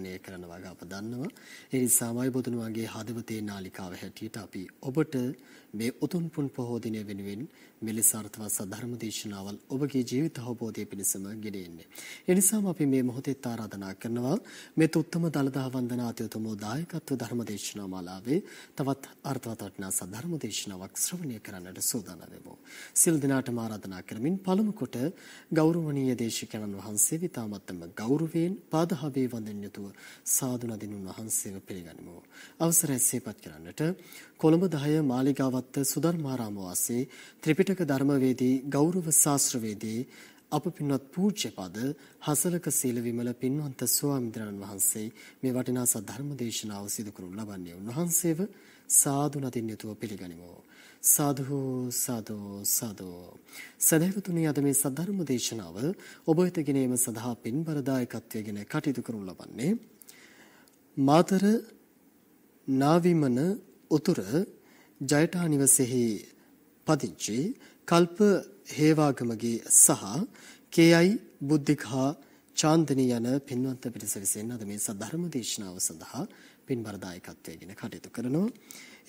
ශ්‍රවණය කරන වග අප දන්නවා. ඒ නිසාමයි බුදුන්වහන්සේගේ හදවතේ නාලිකාව හැටියට අපි ඔබට මේ උතුම් පුන් පොහෝ දිනය වෙනුවෙන් මෙලෙස අර්ථවත් ධර්ම දේශනාවල් ඔබගේ ජීවිත අවබෝධය පිණිසම ගෙනෙන්නේ. ඒ නිසාම අපි මේ මොහොතේ ආරාධනා කරනවා මේ උත්තම දලදා වන්දනාතියතුම දායකත්ව ධර්ම දේශනා මාලාවේ තවත් අර්ථවත් වටිනා සද්ධර්ම දේශනාවක් ශ්‍රවණය කරන්නට සූදානම් වෙමු. සිල් දිනාටම ආරාධනා කරමින් පළමු කොට ගෞරවනීය දේශිකානන් වහන්සේ විතාමත්ම ගෞරවයෙන් පාදහවේ වන්දන යුතුව සාදු නදිනුන් වහන්සේව පිළිගනිමු. අවසරය සේපත් කරන්නට කොළඹ 10 මාලිගාවත්ත සුධර්මාරාම වාසී ත්‍රිපිටක ධර්මවේදී ගෞරව ශාස්ත්‍රවේදී අප පින්වත් පූජ්‍යපද හසලක සීල විමල පින්වන්ත ස්වාමීන් වහන්සේ මේ වටිනා සද්ධර්ම දේශනාව සිදු කරනු ලබන්නේ උන්වහන්සේව සාදු නදින් යුතුව පිළිගනිමු. සාදු සාදු සාදු සදහවතුනි අද මේ සද්ධර්ම දේශනාව ඔබ වෙත ගෙනීම සඳහා පින්බර දායකත්වයෙන් කටයුතු කරනු ලබන්නේ මාතර නාවිමන උතුර ජයටා නිවසේහි පදිංචි කල්ප හේවාගමගේ සහ KI බුද්ධිකා චාන්දනී යන පින්වන්ත පිරිස විසින් අද මේ සද්ධර්ම දේශනාව සඳහා පින්බර දායකත්වයෙන් කටයුතු කරනවා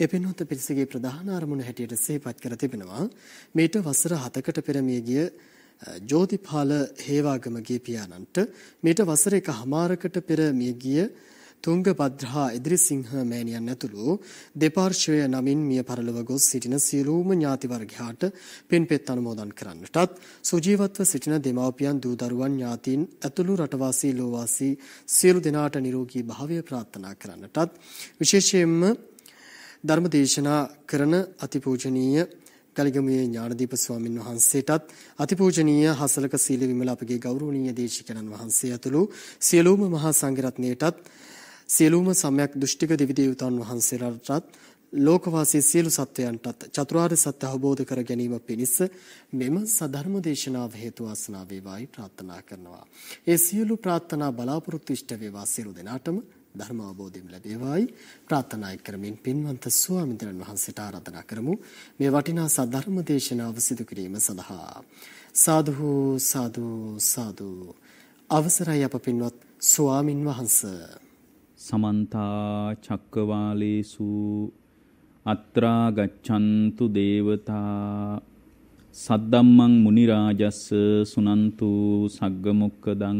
ඒ පින්වත් පිරිසගේ ප්‍රධාන අරමුණ හැටියට සිහිපත් කර තිබෙනවා මේට වසර 7කට පෙර මියගිය ජෝතිපාල හේවාගම ගිය පියාණන්ට මේට වසර එකහමාරකට පෙර මියගිය තුංගබද්‍රහා ඉදිරිසිංහ මෑණියන් ඇතුළු දෙපාර්ශ්වය නමින් මිය පරලොව ගොස් සිටින සියලුම ඥාති වර්ගයාට පින්පෙත් අනුමෝදන් කරන්නටත් සුජීවත්ව සිටින දෙමාපියන් දූ දරුවන් ඥාතීන් ඇතුළු රටවාසී ලෝවාසී සියලු දෙනාට නිරෝගී භාවය ප්‍රාර්ථනා කරන්නටත් විශේෂයෙන්ම ධර්ම දේශනා කරන අතිපූජනීය ගලිගමුවේ ඥානදීප ස්වාමින් වහන්සේටත් අතිපූජනීය හසලක සීල විමල අපගේ ගෞරවනීය දේශිකයන් වහන්සේ ඇතුළු සියලුම මහා සංඝරත්නයටත් සියලුම සම්‍යක් දෘෂ්ටික දෙවිදේවතාවුන් වහන්සේලාටත් ලෝකවාසී සියලු සත්වයන්ටත් චතුරාර්ය සත්‍ය අවබෝධ කර ගැනීම පිණිස මෙම සධර්ම දේශනාව හේතු වාසනා වේවායි ප්‍රාර්ථනා කරනවා. ඒ සියලු ප්‍රාර්ථනා බලාපොරොත්තු ඉෂ්ට වේවා සියලු දෙනාටම ධර්ම අවබෝධයම ලැබේවායි ප්‍රාර්ථනා කරමින් පින්වන්ත ස්වාමීන් වහන්සේට ආරාධනා කරමු මේ වටිනා සද්ධර්ම දේශනාව සිදු කිරීම සඳහා සාදු සාදු සාදු අවසරයි අප පින්වත් ස්වාමින් වහන්ස සමන්ත චක්කවාලේසු අත්‍රා ගච්ඡන්තු දේවතා සද්දම්මං මුනි රාජස්ස සුනන්තු සග්ග මොක්කදං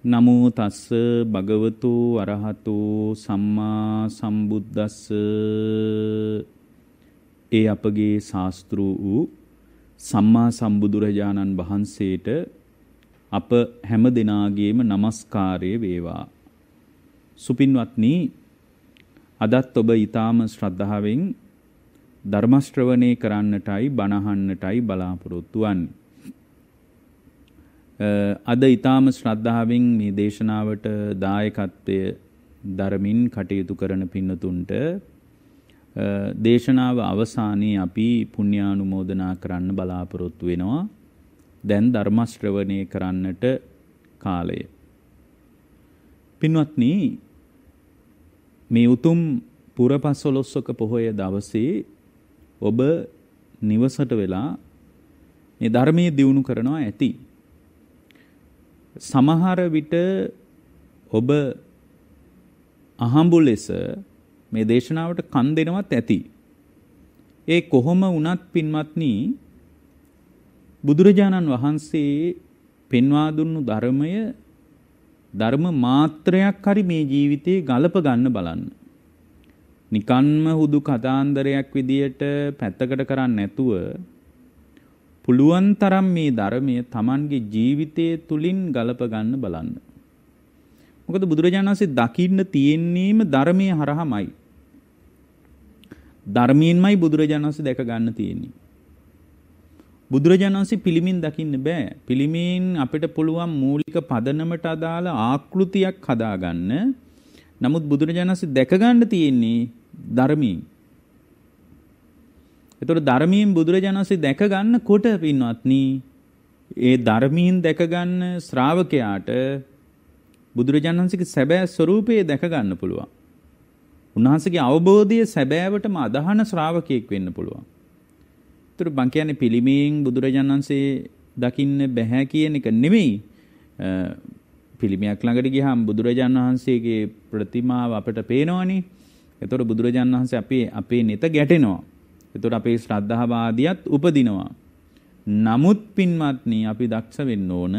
නමෝ තස්ස භගවතු අරහතු සම්මා සම්බුද්දස්ස ඒ අපගේ ශාස්ත්‍රු වූ සම්මා සම්බුදුරජාණන් වහන්සේට අප හැම දෙනාගේම নমස්කාරය වේවා සුපින්වත්නි අදත් ඔබ ඊ타ම ශ්‍රද්ධාවෙන් ධර්ම ශ්‍රවණේ කරන්නටයි බණහන්නටයි බලාපොරොත්තු වන්නේ අද ඊටාම ශ්‍රද්ධාවෙන් මේ දේශනාවට දායකත්වය දරමින් කටයුතු කරන පින්නතුන්ට දේශනාව අවසානයේ අපි පුණ්‍යානුමෝදනා කරන්න බලාපොරොත්තු වෙනවා. දැන් ධර්ම ශ්‍රවණය කරන්නට කාලය. පින්වත්නි මේ උතුම් පුරපසොලොස්සක පොහොය දවසේ ඔබ නිවසට වෙලා මේ ධර්මයේ දියුණු කරනවා ඇති. සමහර විට ඔබ අහඹු ලෙස මේ දේශනාවට කන් දෙනවත් ඇති. ඒ කොහොම වුණත් පින්වත්නි බුදුරජාණන් වහන්සේ පෙන්වා දුන්නු ධර්මය ධර්ම මාත්‍රයක් හරි මේ ජීවිතේ ගලප ගන්න බලන්න. නිකන්ම හුදු කතාන්දරයක් විදියට පැත්තකට කරන්නේ නැතුව පුළුවන් තරම් මේ ධර්මය Tamanගේ ජීවිතය තුලින් ගලප ගන්න බලන්න. මොකද බුදුරජාණන් වහන්සේ දකින්න තියෙන්නේම ධර්මයේ හරහමයි. ධර්මයෙන්මයි බුදුරජාණන් වහන්සේ දැක ගන්න තියෙන්නේ. බුදුරජාණන් වහන්සේ පිළිමින් දකින්න බෑ. පිළිමින් අපිට පුළුවන් මූලික පදනමට අදාළ ආකෘතියක් හදාගන්න. නමුත් බුදුරජාණන් වහන්සේ දැක ගන්න තියෙන්නේ ධර්මයෙන්. එතකොට ධර්මයෙන් බුදුරජාණන් වහන්සේ දැක ගන්න කොට පින්වත්නි ඒ ධර්මයෙන් දැක ගන්න ශ්‍රාවකයාට බුදුරජාණන් වහන්සේගේ සැබෑ ස්වરૂපය දැක ගන්න පුළුවන්. උන්වහන්සේගේ අවබෝධය සැබෑවටම අදහන ශ්‍රාවකයෙක් වෙන්න පුළුවන්. ඒතර බං කියන්නේ පිළිමයෙන් බුදුරජාණන් වහන්සේ දකින්න බෑ කියන එක නෙමෙයි. පිළිමයක් ළඟට ගියහම බුදුරජාණන් වහන්සේගේ ප්‍රතිමාව අපට පේනවනේ. ඒතර බුදුරජාණන් වහන්සේ අපේ අපේ නෙත ගැටෙනවා. එතකොට අපේ ශ්‍රද්ධාවාදියත් උපදිනවා. නමුත් පින්වත්නි අපි දක්ෂ වෙන්න ඕන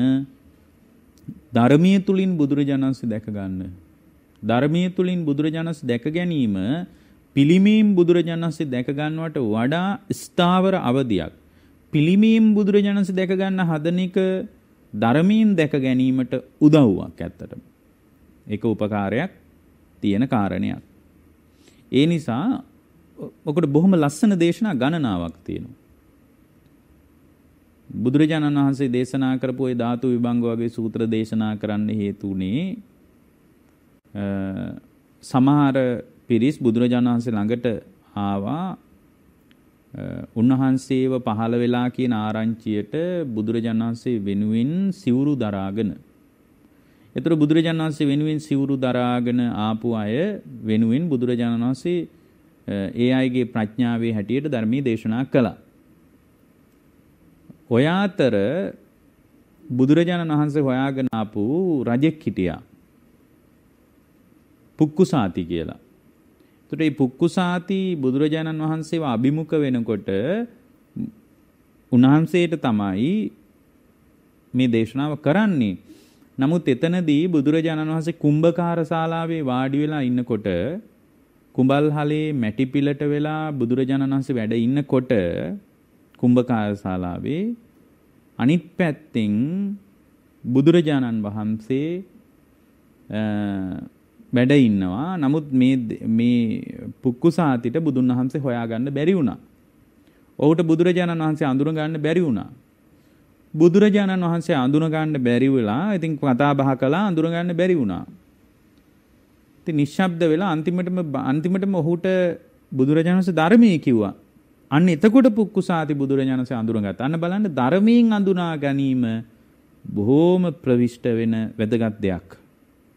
ධර්මයේ තුලින් බුදුරජාණන්සේ දැක ගන්න. ධර්මයේ තුලින් බුදුරජාණන්සේ දැක ගැනීම පිළිමීම් බුදුරජාණන්සේ දැක ගන්නවට වඩා ස්ථාවර අවධියක්. පිළිමීම් බුදුරජාණන්සේ දැක ගන්න හදන එක ධර්මයෙන් දැක ගැනීමට උදව්වක් ඇත්තට. ඒක උපකාරයක් තියෙන කාරණයක්. ඒ නිසා ඔකට බොහොම ලස්සන දේශනා ගණනාවක් තියෙනවා. බුදුරජාණන් වහන්සේ දේශනා කරපු ওই ධාතු විභංග වගේ සූත්‍ර දේශනා කරන්න හේතු උනේ සමහර පිරිස් බුදුරජාණන් වහන්සේ ළඟට ආවා උන්වහන්සේව පහළ වෙලා කියන ආරංචියට බුදුරජාණන් වහන්සේ වෙනුවෙන් සිවුරු දරාගෙන එතකොට බුදුරජාණන් වහන්සේ වෙනුවෙන් සිවුරු දරාගෙන ආපු අය වෙනුවෙන් බුදුරජාණන් වහන්සේ ඒ අයගේ ප්‍රඥාවේ හැටියට ධර්මයේ දේශනා කළා. ඔය අතර බුදුරජාණන් වහන්සේ හොයාගෙන ආපු රජෙක් හිටියා. පුක්කුසාති කියලා. එතකොට මේ පුක්කුසාති බුදුරජාණන් වහන්සේව අභිමුඛ වෙනකොට උන්වහන්සේට තමයි මේ දේශනාව කරන්නේ. නමුත් එතනදී බුදුරජාණන් වහන්සේ කුම්භකාර ශාලාවේ වාඩි වෙලා ඉන්නකොට කුඹල්හලේ මැටි පිලට වෙලා බුදුරජාණන් වහන්සේ වැඩ ඉන්නකොට කුඹකාර ශාලාවේ අනිත් පැත්තෙන් බුදුරජාණන් වහන්සේ වැඩ ඉන්නවා. නමුත් මේ මේ පුක්කුසාතිට බුදුන් වහන්සේ හොයාගන්න බැරි වුණා. ඔහුට බුදුරජාණන් වහන්සේ අඳුර ගන්න බැරි වුණා. බුදුරජාණන් වහන්සේ අඳුන ගන්න බැරි වෙලා ඉතින් කතා බහ කළා අඳුන ගන්න බැරි වුණා. ඉතින් නිශ්ශබ්ද වෙලා අන්තිමටම අන්තිමටම ඔහුට බුදුරජාණන්ස ධර්මයේ කිව්වා. අන්න එතකොට පුක්කුසාති බුදුරජාණන්ස අඳුරගත්තා. අන්න බලන්න ධර්මයෙන් අඳුනා ගැනීම බොහෝම ප්‍රවිෂ්ඨ වෙන වැදගත් දෙයක්.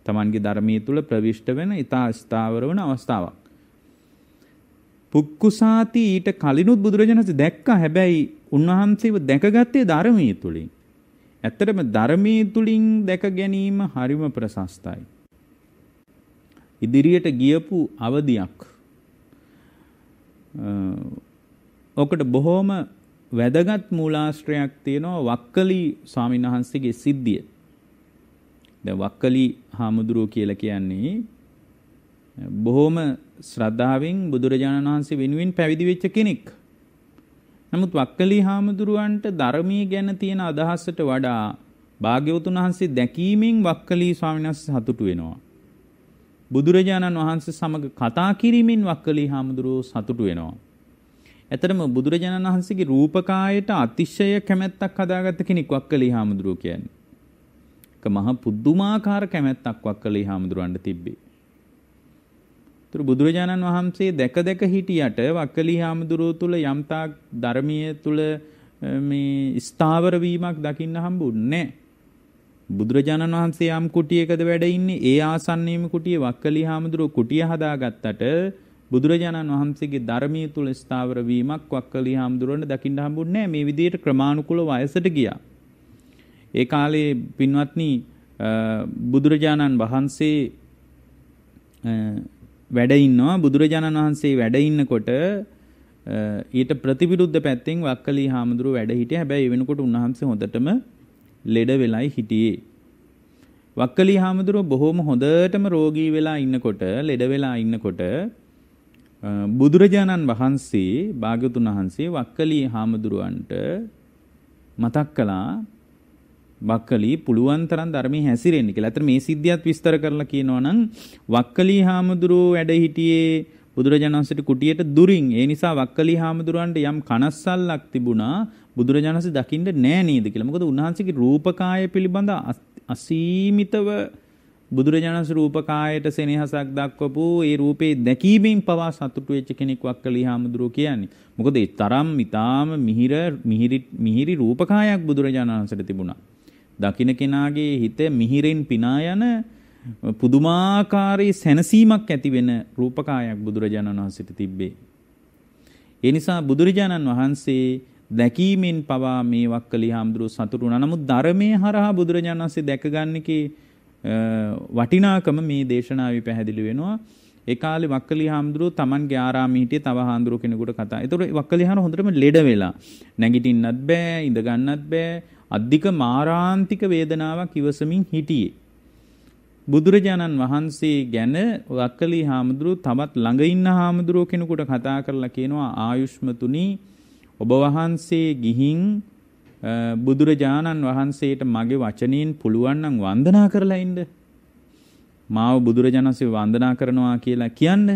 Tamange ධර්මයේ තුල ප්‍රවිෂ්ඨ වෙන ඊතා ස්ථාවර වන අවස්ථාවක්. පුක්කුසාති ඊට කලිනුත් බුදුරජාණන්ස දැක්කා. හැබැයි උන්වහන්සේව දැකගත්තේ ධර්මයේ තුලින්. ඇත්තටම ධර්මයේ තුලින් දැක ගැනීම හරිම ප්‍රශස්තයි. ඉදිරියට ගියපු අවධියක් ඔකට බොහොම වැදගත් මූලාශ්‍රයක් තියෙනවා වක්කලි ස්වාමීන් වහන්සේගේ සිද්ධිය. දැන් වක්කලි හාමුදුරුව කියලා කියන්නේ බොහොම ශ්‍රද්ධාවෙන් බුදුරජාණන් වහන්සේ වෙනුවෙන් පැවිදි වෙච්ච කෙනෙක්. නමුත් වක්කලි හාමුදුරුවන්ට ධර්මීය ගැන තියෙන අදහසට වඩා භාග්‍යවතුන් වහන්සේ දැකීමෙන් වක්කලි ස්වාමීන් වහන්සේ සතුටු වෙනවා. බුදුරජාණන් වහන්සේ සමග කතා කිරීමෙන් වක්කලි හාමුදුරුවෝ සතුටු වෙනවා. ඇතරම බුදුරජාණන් වහන්සේගේ රූපකායට අතිශය කැමැත්තක් හදාගත්ත කෙනෙක් වක්කලි හාමුදුරුවෝ කියන්නේ. ඒක මහ පුදුමාකාර කැමැත්තක් වක්කලි හාමුදුරුවන්ට තිබ්බේ. ඒතර බුදුරජාණන් වහන්සේ දැක දැක හිටියට වක්කලි හාමුදුරුවෝ තුල යම්තාක් ධර්මීය තුල මේ ස්ථාවර වීමක් දකින්න හම්බුන්නේ නැහැ. බුදුරජාණන් වහන්සේ යම් කුටියකද වැඩ ඉන්නේ ඒ ආසන්නයේම කුටිය වක්කලි හාමුදුරුව කුටිය හදාගත්තට බුදුරජාණන් වහන්සේගේ ධර්මීය තුල ස්ථාවර වීමක් වක්කලි හාමුදුරුවන්ට දකින්න හම්බුන්නේ මේ විදිහට ක්‍රමානුකූල වයසට ගියා. ඒ කාලේ පින්වත්නි බුදුරජාණන් වහන්සේ වැඩ ඉන්නවා බුදුරජාණන් වහන්සේ වැඩ ඉන්නකොට ඊට ප්‍රතිවිරුද්ධ පැත්තෙන් වක්කලි හාමුදුරුව වැඩ හිටියේ. හැබැයි ඒ වෙනකොට උන්වහන්සේ හොඳටම ලෙඩ වෙලයි හිටියේ. වක්කලි හාමුදුරුව බොහොම හොඳටම රෝගී වෙලා ඉන්නකොට ලෙඩ වෙලා ඉන්නකොට බුදුරජාණන් වහන්සේ භාග්‍යතුන් වහන්සේ වක්කලි හාමුදුරුවන්ට මතක් කළා වක්කලි පුළුවන් තරම් ධර්මයේ හැසිරෙන්න කියලා. අතන මේ සිද්ධියත් විස්තර කරලා කියනවා නම් වක්කලි හාමුදුරුව වැඩ හිටියේ බුදුරජාණන් වහන්සේට කුටියට දුරින්. ඒ නිසා වක්කලි හාමුදුරුවන්ට යම් කනස්සල්ලක් තිබුණා. බුදුරජාණන්සේ දකින්න නෑ නේද කියලා. මොකද උන්වහන්සේගේ රූපකාය පිළිබඳ අසීමිතව බුදුරජාණන්ස රූපකායට සෙනෙහසක් දක්වපු ඒ රූපේ දැකීමෙන් පවා සතුටු වෙච්ච කෙනෙක් වක්කලි හාමුදුරුව කියන්නේ. මොකද ඒ තරම් ඊටාම මිහිර මිහිරි මිහිරි රූපකායක් බුදුරජාණන්සට තිබුණා. දකින්න කෙනාගේ හිත මිහිරෙන් පිනා යන පුදුමාකාරී සැනසීමක් ඇති වෙන රූපකායක් බුදුරජාණන් වහන්සේට තිබ්බේ. ඒ නිසා බුදුරජාණන් වහන්සේ දැකීමෙන් පවා මේ වක්කලි හාමුදුරුව සතුටු වුණා. නමුත් ධර්මයේ හරහා බුදුරජාණන් වහන්සේ දැකගන්නකේ වටිනාකම මේ දේශනාවේ පැහැදිලි වෙනවා. ඒ කාලේ වක්කලි හාමුදුරුව Tamanගේ ආරාමයේ හිටිය තව හාමුදුරුව කෙනෙකුට කතා. ඒතකොට වක්කලි හාමුදුරුව හොඳටම ළඩ වෙලා නැගිටින්නත් බෑ, ඉඳ ගන්නත් බෑ. අධික මාරාන්තික වේදනාවක් ඉවසමින් හිටියේ. බුදුරජාණන් වහන්සේ ගැන වක්කලි හාමුදුරුව තවත් ළඟ ඉන්න හාමුදුරුව කෙනෙකුට කතා කරලා කියනවා ආයුෂ්මතුනි ඔබ වහන්සේ ගිහින් බුදුරජාණන් වහන්සේට මගේ වචනෙන් පුළුවන් නම් වන්දනා කරලා ඉන්න. මාව බුදුරජාණන්සේ වන්දනා කරනවා කියලා කියන්න.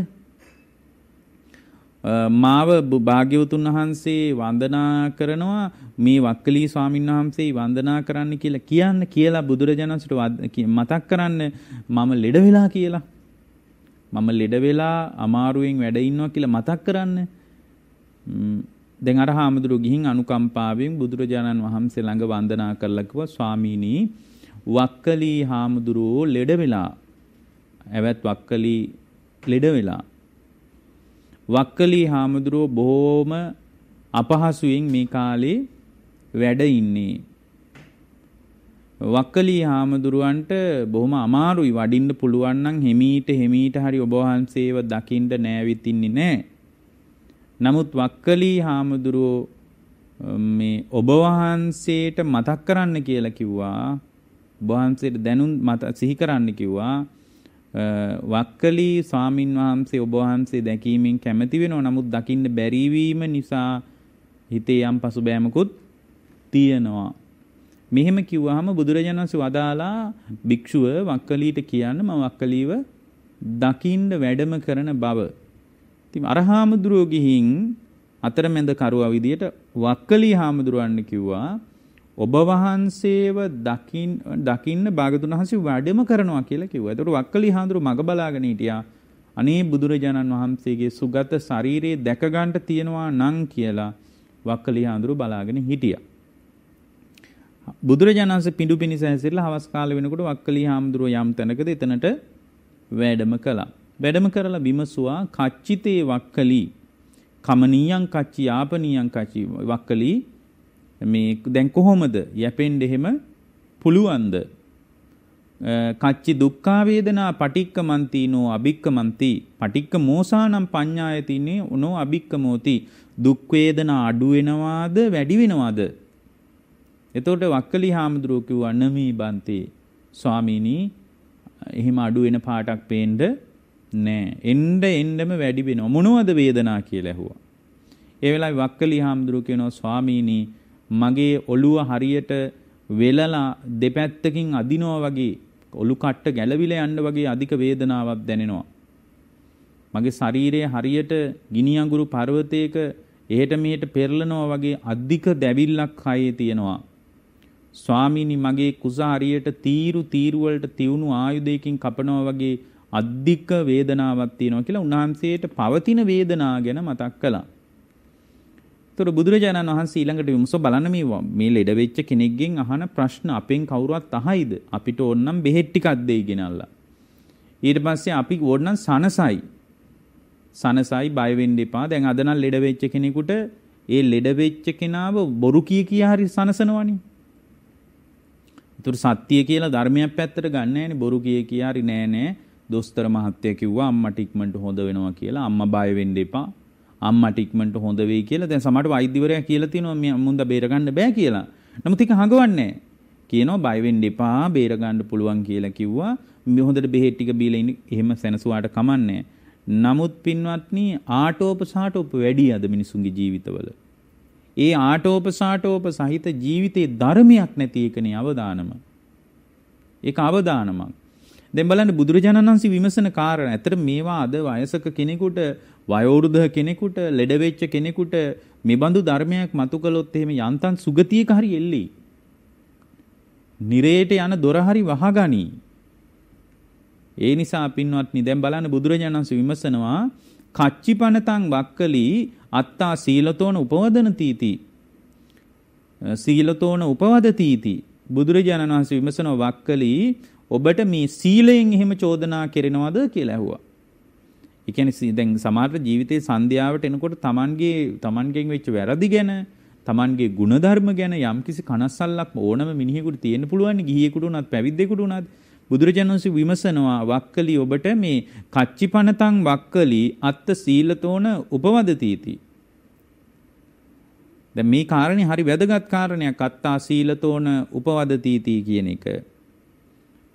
මාව භාග්‍යවතුන් වහන්සේ වන්දනා කරනවා මේ වක්කලී ස්වාමීන් වහන්සේ වන්දනා කරන්න කියලා කියන්න කියලා බුදුරජාණන්සට මතක් කරන්න මම ලෙඩ වෙලා කියලා. මම ලෙඩ වෙලා අමාරුවෙන් වැඩ ඉන්නවා කියලා මතක් කරන්න දැන් අර හාමුදුරු ගිහින් අනුකම්පාවෙන් බුදුරජාණන් වහන්සේ ළඟ වන්දනා කරලා කිව්වා ස්වාමීනි වක්කලි හාමුදුරුවෝ ලෙඩ වෙලා ඇවත් වක්කලි ලෙඩ වෙලා වක්කලි හාමුදුරුවෝ බොහොම අපහසුයෙන් මේ කාලේ වැඩ ඉන්නේ වක්කලි හාමුදුරුවන්ට බොහොම අමාරුයි වඩින්න පුළුවන් නම් හිමීට හිමීට හරි ඔබ වහන්සේව දකින්න නෑවිත් ඉන්නේ නෑ නමුත් වක්කලී හාමුදුරුවෝ මේ ඔබ වහන්සේට මතක් කරන්න කියලා කිව්වා. වහන්සේට දැනුම් මත සිහි කරන්න කිව්වා. වක්කලී ස්වාමින් වහන්සේ ඔබ වහන්සේ දැකීමෙන් කැමති වෙනවා. නමුත් දකින්න බැරි නිසා හිතේ යම් පසුබෑමකුත් තියෙනවා. මෙහෙම කිව්වහම බුදුරජාණන් වහන්සේ වදාලා භික්ෂුව වක්කලීට කියන්න මම වක්කලීව දකින්න වැඩම කරන බව ඉතින් අර හාමුදුරුව ගිහින් අතරමැද කරුවා විදියට වක්කලි හාමුදුරුවන්ට කිව්වා ඔබ වහන්සේව දකින් දකින්න භාගතුන් වහන්සේ වැඩම කරනවා කියලා කිව්වා. ඒතකොට වක්කලි හාමුදුරුව මග බලාගෙන හිටියා. අනේ බුදුරජාණන් වහන්සේගේ සුගත ශරීරේ දැක ගන්නට තියනවා නම් කියලා වක්කලි හාමුදුරුව බලාගෙන හිටියා. බුදුරජාණන් වහන්සේ පිඬු පිණිස හැසිරලා හවස් කාලේ වෙනකොට වක්කලි හාමුදුරුව යම් තැනකද එතනට වැඩම කළා. වැඩම කරලා විමසුවා කච්චිතේ වක්කලි කමනියං කච්චි යාපනියං කච්චි වක්කලි මේ දැන් කොහොමද යැපෙන්න එහෙම පුළුවන්ද කච්චි දුක්ඛා වේදනා පටික්කමන්තිනෝ අබික්කමන්ති පටික්ක මෝසානම් පඤ්ඤායතිනේ උනෝ අබික්කමෝති දුක් වේදනා අඩු වෙනවාද වැඩි වෙනවාද එතකොට වක්කලි හාමුදුරුවෝ කිව්වා නමී බන්තේ ස්වාමීනි එහෙම අඩු වෙන පාටක් පේන්න නෑ. එන්න එන්නම වැඩි වෙනවා. මොනවද වේදනා කියලා ඇහුවා. ඒ වෙලාවේ වක්කලි හාමුදුරුවෝ කියනවා ස්වාමීනි මගේ ඔළුව හරියට වෙලලා දෙපැත්තකින් අදිනවා වගේ ඔලු කට්ට ගැලවිලා යන්න වගේ අධික වේදනාවක් දැනෙනවා. මගේ ශරීරය හරියට ගිනි අඟුරු පර්වතයක එහෙට මෙහෙට පෙරලනවා වගේ අධික දැවිල්ලක් කයේ තියෙනවා. ස්වාමීනි මගේ කුස හරියට තීරු තීරු වලට තියුණු ආයුධයකින් කපනවා වගේ අධික වේදනාවක් තියෙනවා කියලා උන්වහන්සේට පවතින වේදනාව ගැන මතක් කළා. ඒතර බුදුරජාණන් වහන්සේ ඊළඟට විමසෝ බලන්න මේ මේ ලෙඩ වෙච්ච කෙනෙක්ගෙන් අහන ප්‍රශ්න අපෙන් කවුරුවත් අහයිද? අපිට ඕනනම් බෙහෙත් ටිකක් දෙයි ගෙනල්ලා. ඊට පස්සේ අපි ඕනනම් සනසයි. සනසයි බය වෙන්න එපා. දැන් අද නම් ලෙඩ වෙච්ච කෙනෙකුට ඒ ලෙඩ වෙච්ච කෙනාව බොරු කී කියා හරි සනසනවනේ. ඒතර සත්‍ය කියලා ධර්මයක් පැත්තට ගන්න නැහැනේ බොරු කී කියා හරි නෑ නෑ. දොස්තර මහත්තයා කිව්වා අම්මට ඉක්මනට හොඳ වෙනවා කියලා. අම්මා බය වෙන්න එපා. අම්මට ඉක්මනට හොඳ වෙයි කියලා. දැන් සමහරට වෛද්‍යවරයා කියලා තිනවා මේ මුන්ද බේර ගන්න බෑ කියලා. නමුත් ඒක හඟවන්නේ කියනවා බය වෙන්න එපා බේර ගන්න පුළුවන් කියලා කිව්වා. මේ හොඳට බෙහෙත් ටික බීලා ඉන්න එහෙම සැනසුවාට කමන්නේ නමුත් පින්වත්නි ආටෝප සාටෝප වැඩි අද මිනිසුන්ගේ ජීවිතවල. ඒ ආටෝප සාටෝප සහිත ජීවිතයේ ධර්මයක් නැති එකනේ අවදානම. ඒක අවදානමක්. දැන් බලන්න බුදුරජාණන් වහන්සේ විමසන කාරණා. ඇත්තට මේවා අද වයසක කෙනෙකුට, වයෝවෘද්ධ කෙනෙකුට, ලෙඩ වෙච්ච කෙනෙකුට මේ බඳු ධර්මයක් මතු කළොත් එහෙම යන්තම් සුගතියක හරි එල්ලී. නිරේට යන දොර හරි වහගනි. ඒ නිසා පින්වත්නි දැන් බලන්න බුදුරජාණන් වහන්සේ විමසනවා කච්චිපනතං වක්කලි අත්තා සීලතෝන උපවදන තීති. සීලතෝන උපවද තීති. බුදුරජාණන් වහන්සේ විමසනවා වක්කලි ඔබට මේ සීලයෙන් එහෙම චෝදනා කෙරෙනවද කියලා ඇහුවා. ඒ කියන්නේ දැන් සමහර ජීවිතේ සන්ධ්‍යාවට එනකොට Tamanගේ Tamanගෙන් වෙච්ච වැරදි ගැන Tamanගේ ಗುಣධර්ම ගැන යම්කිසි කනස්සල්ලක් ඕනම මිනිහෙකුට තියෙන්න පුළුවන් ගිහියෙකුට උනත් පැවිද්දෙකුට උනත් බුදුරජාණන් වහන්සේ විමසනවා වක්කලි ඔබට මේ කච්චිපනතං වක්කලි අත්ත සීලතෝන උපවදතිති. දැන් මේ කාරණේ හරි වැදගත් කාරණයක් අත්තා සීලතෝන උපවදතිති කියන එක.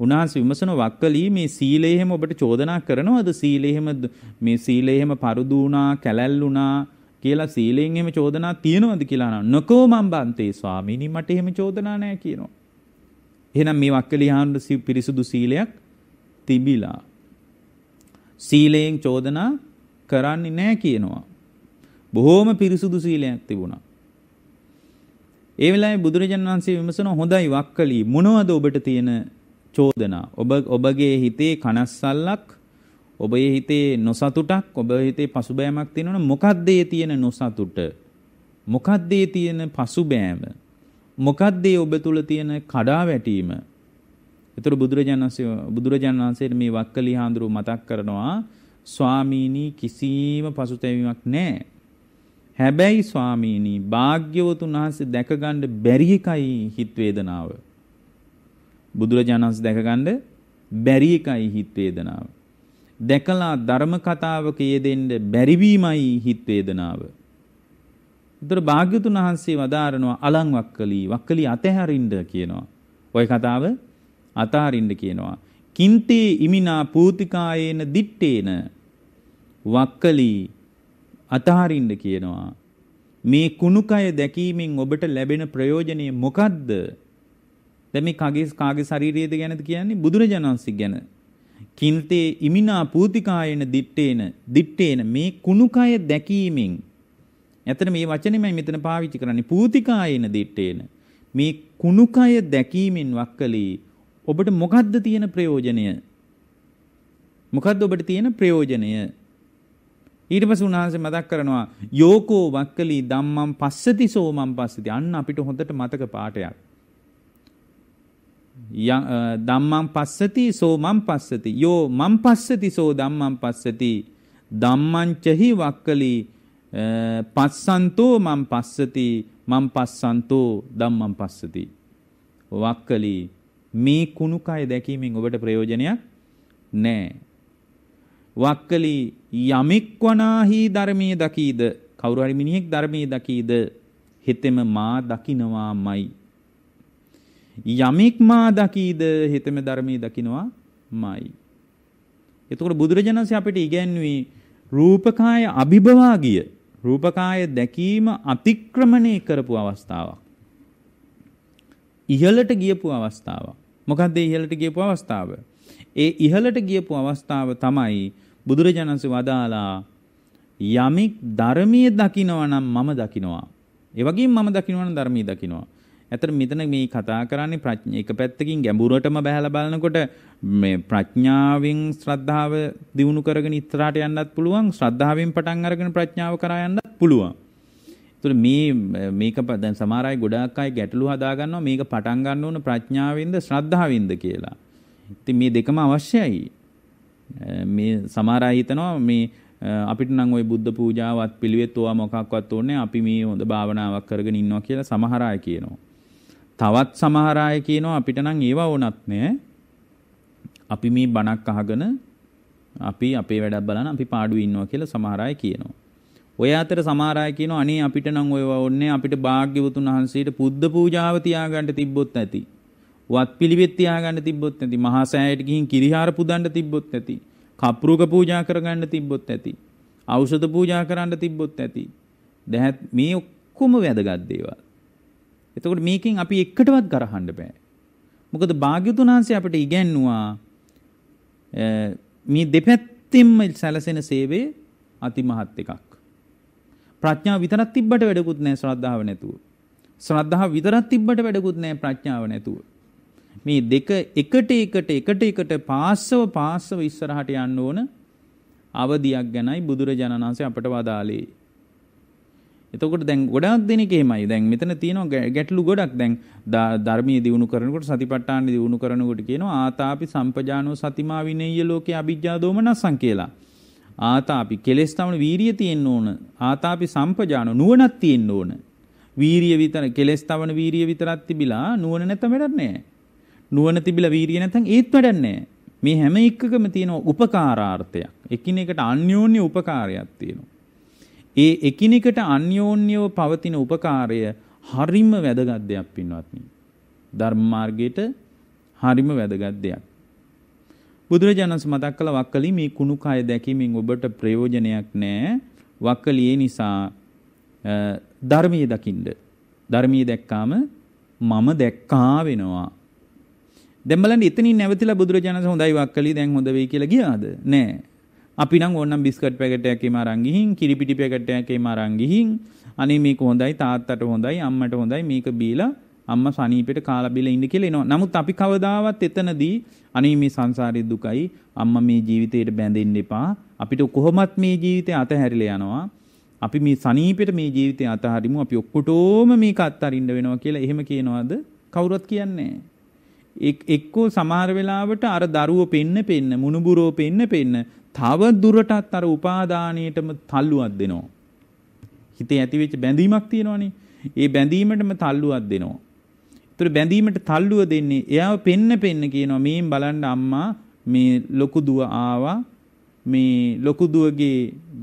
උන්වහන්සේ විමසන වක්කලී මේ සීලේහෙම ඔබට චෝදනා කරනවද සීලේහෙම මේ සීලේහෙම පරුදු වුණා කැලැල් වුණා කියලා සීලෙන් එහෙම චෝදනා තියනවද කියලා නම් නකෝ මම් බන්තේ ස්වාමීනි මට එහෙම චෝදනා නැහැ කියනවා. එහෙනම් මේ වක්කලී ආහන්න පිරිසුදු සීලයක් තිබිලා. සීලයෙන් චෝදනා කරන්නේ නැහැ කියනවා. බොහෝම පිරිසුදු සීලයක් තිබුණා. ඒ වෙලාවේ බුදුරජාණන් වහන්සේ විමසන හොඳයි වක්කලී මොනවද ඔබට තියෙන චෝදනා. ඔබ ඔබගේ හිතේ කනස්සල්ලක් ඔබේ හිතේ නොසතුටක් ඔබ හිතේ පසුබෑමක් තියෙනවනම් මොකද්ද ඒ තියෙන නොසතුට? මොකද්ද ඒ තියෙන පසුබෑම? මොකද්ද ඔබ තුල තියෙන කඩාවැටීම? ඒතර බුදුරජාණන්සේ බුදුරජාණන් වහන්සේට මේ වක්කලි හාඳුරු මතක් කරනවා ස්වාමීනි කිසිම පසුතැවීමක් නැහැ. හැබැයි ස්වාමීනි භාග්‍යවතුන් වහන්සේ දැකගන්න බැරි එකයි හිත වේදනාව. බුදුරජාණන්ස් දැකගන්න බැරි එකයි හිත් වේදනාව. දැකලා ධර්ම කතාවක යෙදෙන්න බැරිවීමයි හිත් වේදනාව. උතර භාග්‍යතුන් වහන්සේ වදාරනවා අලං වක්කලි වක්කලි අතහැරින්න කියනවා. ওই කතාව අතාරින්න කියනවා. කින්තේ ඉමිනා පූතිකායේන දිත්තේන වක්කලි අතහරින්න කියනවා. මේ කුණුකය දැකීමෙන් ඔබට ලැබෙන ප්‍රයෝජනය මොකද්ද? දැන් මේ කගේ කාගේ ශරීරයේද ගැනද කියන්නේ බුදුරජාණන්සි ගැන. කින්තේ ඉමිනා පූතිකායන දිට්ඨේන දිට්ඨේන මේ කුණුකය දැකීමෙන් එතන මේ වචනේමයි මෙතන පාවිච්චි කරන්නේ පූතිකායන දිට්ඨේන මේ කුණුකය දැකීමෙන් වක්කලී ඔබට මොකද්ද තියෙන ප්‍රයෝජනය මොකද්ද ඔබට තියෙන ප්‍රයෝජනය ඊට පස්සේ උන්වහන්සේ මතක් කරනවා යෝකෝ වක්කලී ධම්මං පස්සති සෝමං පස්සති අන්න අපිට හොඳට මතක පාඩයක් ධම්මං පස්සති සෝ මං පස්සති යෝ මං පස්සති සෝ ධම්මං පස්සති ධම්මංචහි වක්කලි පස්සන්තෝ මං පස්සති මං පස්සන්තෝ ධම්මං පස්සති වක්කලි මේ කුණු කය දැකීමෙන් ඔබට ප්‍රයෝජනයක් නැහැ වක්කලි යමෙක් වනාහි ධර්මයේ දකීද කවුරු හරි මිනිහෙක් ධර්මයේ දකීද හිතෙම මා දකිනවාමයි යමෙක් මා දකීද හිතෙම ධර්මයේ දකිනවා මයි. එතකොට බුදුරජාණන්සේ අපිට ඉගැන්වුවේ රූපකාය අභිභවාගිය රූපකාය දැකීම අතික්‍රමණය කරපු අවස්ථාවක්. ඉහළට ගියපු අවස්ථාවක්. මොකක්ද ඉහළට ගියපු අවස්ථාව? ඒ ඉහළට ගියපු අවස්ථාව තමයි බුදුරජාණන්සේ වදාලා යමෙක් ධර්මයේ දකිනවා නම් මම දකිනවා. ඒ වගේම මම දකිනවා නම් ධර්මයේ දකිනවා. ඇතර මෙතන මේ කතා කරන්නේ ප්‍රඥා එක පැත්තකින් ගැඹුරටම බහැලා බලනකොට මේ ප්‍රඥාවෙන් ශ්‍රද්ධාව දිනු කරගෙන ඉස්සරහට යන්නත් පුළුවන් ශ්‍රද්ධාවෙන් පටන් අරගෙන ප්‍රඥාව කරා යන්නත් පුළුවන්. ඒතර මේ මේක දැන් සමහර අය ගොඩාක් අය ගැටලු හදා ගන්නවා මේක පටන් ගන්න ඕන ප්‍රඥාවෙන්ද ශ්‍රද්ධාවෙන්ද කියලා. ඉතින් මේ දෙකම අවශ්‍යයි. මේ සමහර අය හිතනවා මේ අපිට නම් ওই බුද්ධ පූජාවත් පිළිවෙත් ඕවා මොකක්වත් ඕනේ අපි මේ හොඳ භාවනාවක් කරගෙන ඉන්නවා කියලා සමහර අය කියනවා. තවත් සමහර අය කියනවා අපිට නම් ඒව වුණත් නෑ. අපි මේ බණක් අහගෙන අපි අපේ වැඩක් බලන අපි පාඩුවේ ඉන්නවා කියලා සමහර අය කියනවා. ඔය අතර සමහර අය කියනවා අනේ අපිට නම් ඔයව ඕනේ අපිට භාග්‍යවතුන් වහන්සේට පුද්ධ පූජාව තියාගන්න තිබ්බොත් ඇති. වත් පිළිවෙත් තියාගන්න තිබ්බොත් ඇති. මහා සෑයට ගිහින් කිරිහාර පුදන්න තිබ්බොත් ඇති. කප්රුක පූජා කරගන්න තිබ්බොත් ඇති. ඖෂධ පූජා කරන්න තිබ්බොත් ඇති. දැහත් මේ ඔක්කොම වැදගත් දේවල්. එතකොට මේකෙන් අපි එක්කටවත් ගරහන්න බෑ. මොකද භාග්‍යතුන් වහන්සේ අපිට ඉගැන්නුවා මේ දෙපැත්තෙම සැලසෙන සේවේ අතිමහත් එකක්. ප්‍රඥාව විතරක් තිබ්බට වැඩකුත් නෑ ශ්‍රද්ධාව නැතුව. ශ්‍රද්ධාව විතරක් තිබ්බට වැඩකුත් නෑ ප්‍රඥාව නැතුව. මේ දෙක එකට එකට එකට එකට පාස්සව පාස්සව ඉස්සරහට යන්න ඕන අවදියක් ගැනයි බුදුරජාණන් වහන්සේ අපට වදාළේ. එතකොට දැන් ගොඩක් දෙනෙක් එහෙමයි. දැන් මෙතන තියෙනවා ගැටලු ගොඩක්. දැන් ධර්මයේ දිනු කරනකොට සතිපට්ඨාන දිනු කරනකොට කියනවා ආතාපි සම්පජානෝ සතිමා විනේය ලෝකේ අභිජ්ජා දෝමනසං කියලා. ආතාපි කෙලෙස් තමන වීරිය තියෙන්න ඕන. ආතාපි සම්පජානෝ නුවණක් තියෙන්න ඕන. වීරිය විතර කෙලෙස් තමන වීරිය විතරක් තිබිලා නුවණ නැත්නම් වැඩක් නැහැ. නුවණ තිබිලා වීරිය නැත්නම් ඒත් වැඩක් නැහැ. මේ හැම එකකම තියෙන උපකාරාර්ථයක්. එකිනෙකට අන්‍යෝන්‍ය උපකාරයක් තියෙනවා. ඒ එකිනෙකට අන්‍යෝන්‍යව පවතින උපකාරය හරිම වැදගත් දෙයක් පින්වත්නි. ධර්ම මාර්ගයට හරිම වැදගත් දෙයක්. බුදුරජාණන් මතක් කළ වක්කලි මේ කුණු කය දැකීමෙන් ඔබට ප්‍රයෝජනයක් නැහැ. වක්කලි ඒ නිසා ධර්මයේ දකින්න. ධර්මයේ දැක්කාම මම දැක්කා වෙනවා. දැන් බලන්න එතනින් නැවතිලා බුදුරජාණන් හොඳයි වක්කලි දැන් හොඳ වෙයි කියලා ගියාද? නෑ. අපි නම් ඕනම් බිස්කට් පැකට් එකකම අරන් ගිහින් කිරිපිටි පැකට් එකකම අරන් ගිහින් අනේ මේක හොඳයි තාත්තට හොඳයි අම්මට හොඳයි මේක බීලා අම්මා සනීපෙට කාලා බීලා ඉන්න කියලා එනවා. නමුත් අපි කවදාවත් එතනදී අනේ මේ සංසාරයේ දුකයි අම්මා මේ ජීවිතයට බැඳෙන්න එපා. අපිට කොහොමත් මේ ජීවිතේ අතහැරිලා යනවා. අපි මේ සනීපෙට මේ ජීවිතේ අතහරිමු අපි ඔක්කොටෝම මේක අත්හරින්න වෙනවා කියලා එහෙම කියනවාද කවුරුත් කියන්නේ එක්කෝ සමහර වෙලාවට අර දරුවෝ පෙන්න පෙන්න මුණුබුරෝ පෙන්න පෙන්න තව දුරටත් අර උපාදානයටම තල්ලුවක් දෙනවා. හිතේ ඇතිවෙච්ච බැඳීමක් තියෙනවනේ. ඒ බැඳීමටම තල්ලුවක් දෙනවා. ඒතර බැඳීමට තල්ලුව දෙන්නේ එයාව පෙන්න පෙන්න කියනවා මේන් බලන්න අම්මා මේ ලොකු දුව ආවා මේ ලොකු දුවගේ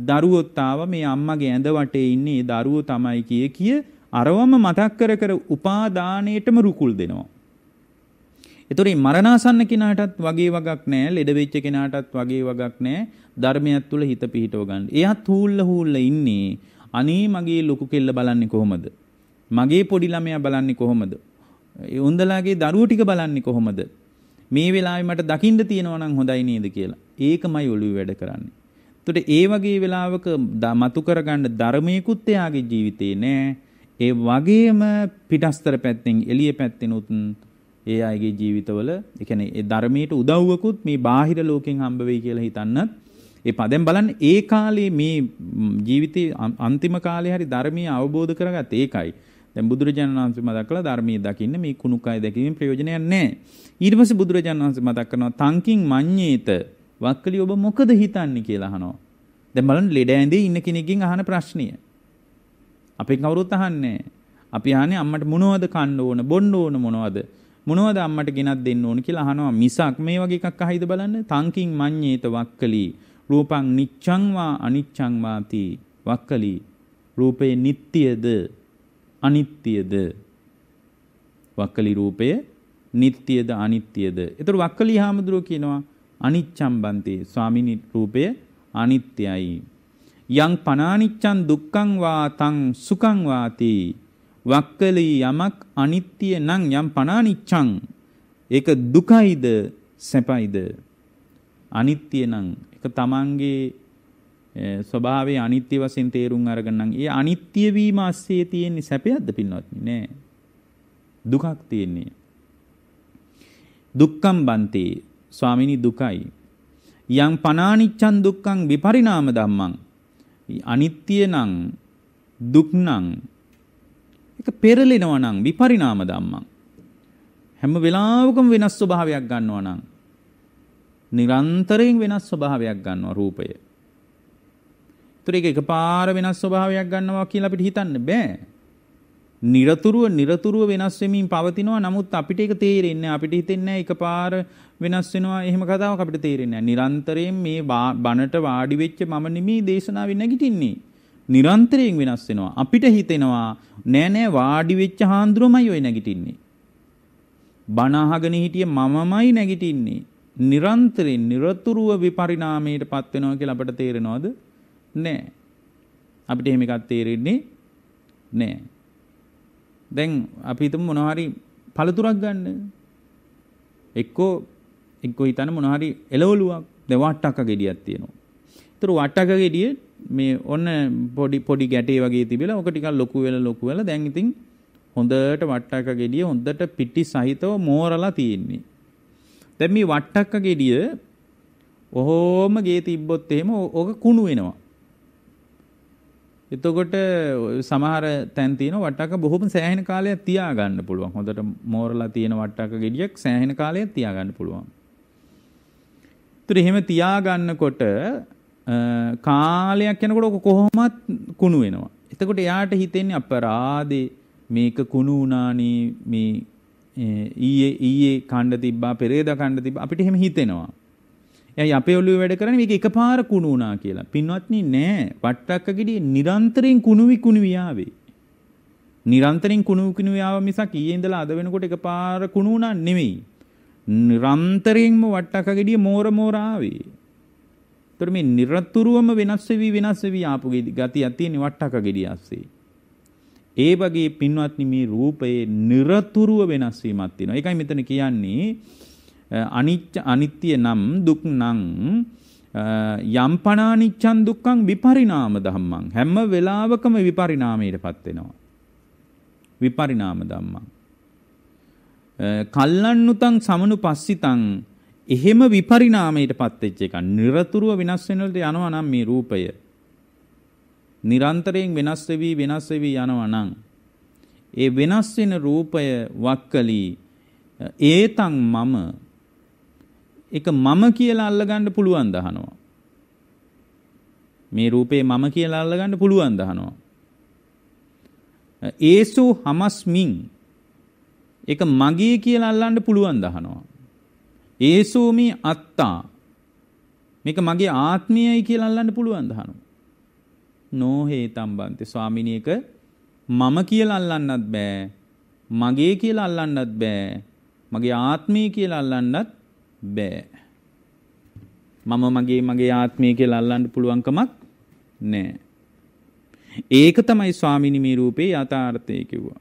දරුවොත් ආවා මේ අම්මගේ ඇඳ වටේ ඉන්නේ ඒ දරුවෝ තමයි කිය කිය අරවම මතක් කර කර උපාදානයටම රුකුල් දෙනවා. එතොරේ මරණාසන්න කෙනාටත් වගේ වගක් නෑ ලෙඩවෙච්ච කෙනාටත් වගේ වගක් නෑ ධර්මයක් තුළ හිත පිහිටව ගන්න. එයත් හූල්ල හූල්ල ඉන්නේ අනේ මගේ ලොකු කෙල්ල බලන්නේ කොහොමද? මගේ පොඩි ළමයා බලන්නේ කොහොමද? උන්දලාගේ දරුවෝ ටික බලන්නේ කොහොමද? මේ වෙලාවේ මට දකින්න තියෙනවා නම් හොඳයි නේද කියලා. ඒකමයි ඔළුවේ වැඩ කරන්නේ. එතකොට ඒ වගේ වෙලාවක මතු කරගන්න ධර්මයකුත් එයාගේ ජීවිතේ නෑ. ඒ වගේම පිටස්තර පැත්තෙන් එළිය පැත්තෙනුත් ඒ අයගේ ජීවිතවල ඒ කියන්නේ ඒ ධර්මයට උදව්වකුත් මේ බාහිර ලෝකෙන් හම්බ වෙයි කියලා හිතන්නත් එපා. දැන් බලන්න ඒ කාලේ මේ ජීවිතේ අන්තිම කාලේ හරි ධර්මීය අවබෝධ කරගත්ත ඒකයි. දැන් බුදුරජාණන් වහන්සේ මතක් කළා ධර්මීය දකින්න මේ කුණුකය දැකීමෙන් ප්‍රයෝජනයක් නැහැ. ඊට පස්සේ බුදුරජාණන් වහන්සේ මතක් කරනවා තංකින් මඤ්ඤේත වක්කලි ඔබ මොකද හිතන්නේ කියලා අහනවා. දැන් බලන්න ලෙඩ ඇඳේ ඉන්න කෙනෙක්ගෙන් අහන ප්‍රශ්නය. අපේ කවුරුත් අහන්නේ අපි අහන්නේ අම්මට මොනවද කන්න ඕන බොන්න ඕන මොනවද? මොනවද අම්මට ගෙනත් දෙන්න ඕන කියලා අහනවා මිසක් මේ වගේ එකක් අහයිද බලන්න තංකින් මඤ්ඤේත වක්කලි රූපං නිච්ඡං වා අනිච්ඡං වාති වක්කලි රූපේ නිට්ටියද අනිත්‍යද වක්කලි රූපය නිට්ටියද අනිත්‍යද ඒතර වක්කලි හාමුදුරුවෝ කියනවා අනිච්ඡං බන්ති ස්වාමිනී රූපය අනිත්‍යයි යං පනානිච්ඡං දුක්ඛං වා තං සුඛං වාති වක්කලී යමක් අනිත්‍ය නම් යම් පනානිච්ඡං ඒක දුකයිද සැපයිද අනිත්‍ය නම් ඒක තමන්ගේ ස්වභාවයේ අනිත්‍ය වශයෙන් තේරුම් අරගෙන නම් ඒ අනිත්‍ය වීම ASCII තියෙන්නේ සැපයක්ද පින්වත්නි නෑ දුකක් තියෙන්නේ දුක්ඛම් බන්තේ ස්වාමිනී දුකයි යම් පනානිච්ඡන් දුක්ඛං විපරිණාම ධම්මං අනිත්‍ය නම් දුක් නම් ඒක පෙරලෙනවා නම් විපරිණාම ධම්මං. හැම වෙලාවකම වෙනස් ස්වභාවයක් ගන්නවා නම් නිරන්තරයෙන් වෙනස් ස්වභාවයක් ගන්නවා රූපය. ඒතර ඒක එකපාර වෙනස් ස්වභාවයක් ගන්නවා කියලා අපිට හිතන්න බෑ. নিরතුරුව নিরතුරුව වෙනස් වෙමින් පවතිනවා නමුත් අපිට ඒක තේරෙන්නේ නැහැ අපිට හිතෙන්නේ නැහැ එකපාර වෙනස් වෙනවා එහෙම කතාවක් අපිට තේරෙන්නේ නැහැ නිරන්තරයෙන් මේ බණට වාඩි වෙච්ච මම නිමේ දේශනාවේ නැගිටින්නේ නිරන්තරයෙන් වෙනස් වෙනවා. අපිට හිතෙනවා නෑ නෑ වාඩි වෙච්ච හාන්දුරමයි ඔය නැගිටින්නේ. බණ අහගෙන හිටිය මමමයි නැගිටින්නේ. නිරන්තරයෙන් নিরතුරුව විපරිණාමයට පත් වෙනවා කියලා අපට තේරෙනවද? නෑ. අපිට එහෙම එකක් තේරෙන්නේ නෑ. දැන් අපි හිතමු මොනවා හරි පළතුරක් ගන්න. එක්කෝ එක්කෝ හිතන්න මොනවා හරි එළවලුවක් දැන් වට්ටක්ක ගෙඩියක් තියෙනවා. ඒතර වට්ටක්ක ගෙඩියේ මේ ඔන්න පොඩි පොඩි ගැටේ වගේ තිබිලා ඕක ටිකක් ලොකු වෙලා ලොකු වෙලා දැන් ඉතින් හොඳට වට්ටක්ක ගෙඩිය හොඳට පිටි සහිතව මෝරලා තියෙන්නේ. දැන් මේ වට්ටක්ක ගෙඩිය ඔහොම ගේ තිබ්බොත් එහෙම ඕක කුණු වෙනවා. එතකොට සමහර තැන් තියෙන වට්ටක බොහොම සෑහෙන කාලයක් තියාගන්න පුළුවන්. හොඳට මෝරලා තියෙන වට්ටක ගෙඩියක් සෑහෙන කාලයක් තියාගන්න පුළුවන්. ඒතර එහෙම තියාගන්නකොට කාලයක් යනකොට කොහොමත් කුණු වෙනවා. එතකොට එයාට හිතෙන්නේ අපරාදේ මේක කුණු වුණානේ මේ ඊයේ ඊයේ කණ්ඩ තිබ්බා පෙරේදා කණ්ඩ තිබ්බා අපිට එහෙම හිතෙනවා. එයි අපේ ඔළුවේ වැඩ කරන්නේ මේක එකපාර කුණු වුණා කියලා. පින්වත්නි නෑ. වට්ටක්ක ගෙඩිය නිරන්තරයෙන් කුණුවි කුණුවි ආවේ. නිරන්තරයෙන් කුණු කුණු යාව මිසක් ඊයේ ඉඳලා අද වෙනකොට එකපාර කුණු වුණා නෙමෙයි. නිරන්තරයෙන්ම වට්ටක්ක ගෙඩිය මෝර මෝර ආවේ. එතකොට මේ নিরතුරුවම වෙනස් වෙවි වෙනස් වෙවි ආපු ගතියක් තියෙන වට්ටක ගෙඩියස්සේ. ඒ වගේ පින්වත්නි මේ රූපයේ নিরතුරුව වෙනස් වීමක් තියෙනවා. ඒකයි මෙතන කියන්නේ අනිච්ච අනිත්‍ය නම් දුක් නම් යම්පණානිච්ඡන් දුක්ඛං විපරිණාම ධම්මං හැම වෙලාවකම විපරිණාමයටපත් වෙනවා විපරිණාම ධම්මං කල්ලන්නුතං සමනුපස්සිතං එහෙම විපරිණාමයට පත්වෙච්ච එක නිරතුරුව වෙනස් වෙනවලට යනවා නම් මේ රූපය නිරන්තරයෙන් වෙනස් වෙවි වෙනස් වෙවි යනවා නම් ඒ වෙනස් වෙන රූපය වක්කලි ඒතං මම ඒක මම කියලා අල්ලගන්න පුළුවන් දහනවා මේ රූපේ මම කියලා අල්ලගන්න පුළුවන් දහනවා ඒසු හමස්මින් ඒක මගේ කියලා අල්ලන්න පුළුවන් දහනවා ඒසෝමි අත්තා. මේක මගේ ආත්මයයි කියලා අල්ලන්න පුළුවන් දහනු. නෝහේ තම්බන්ති ස්වාමිනීක මම කියලා අල්ලන්නත් බෑ. මගේ කියලා අල්ලන්නත් බෑ. මගේ ආත්මය කියලා අල්ලන්නත් බෑ. මම මගේ මගේ ආත්මය කියලා අල්ලන්න පුළුවන්කමක් නෑ. ඒක තමයි ස්වාමිනි මේ රූපේ යථාර්ථය කිව්වා.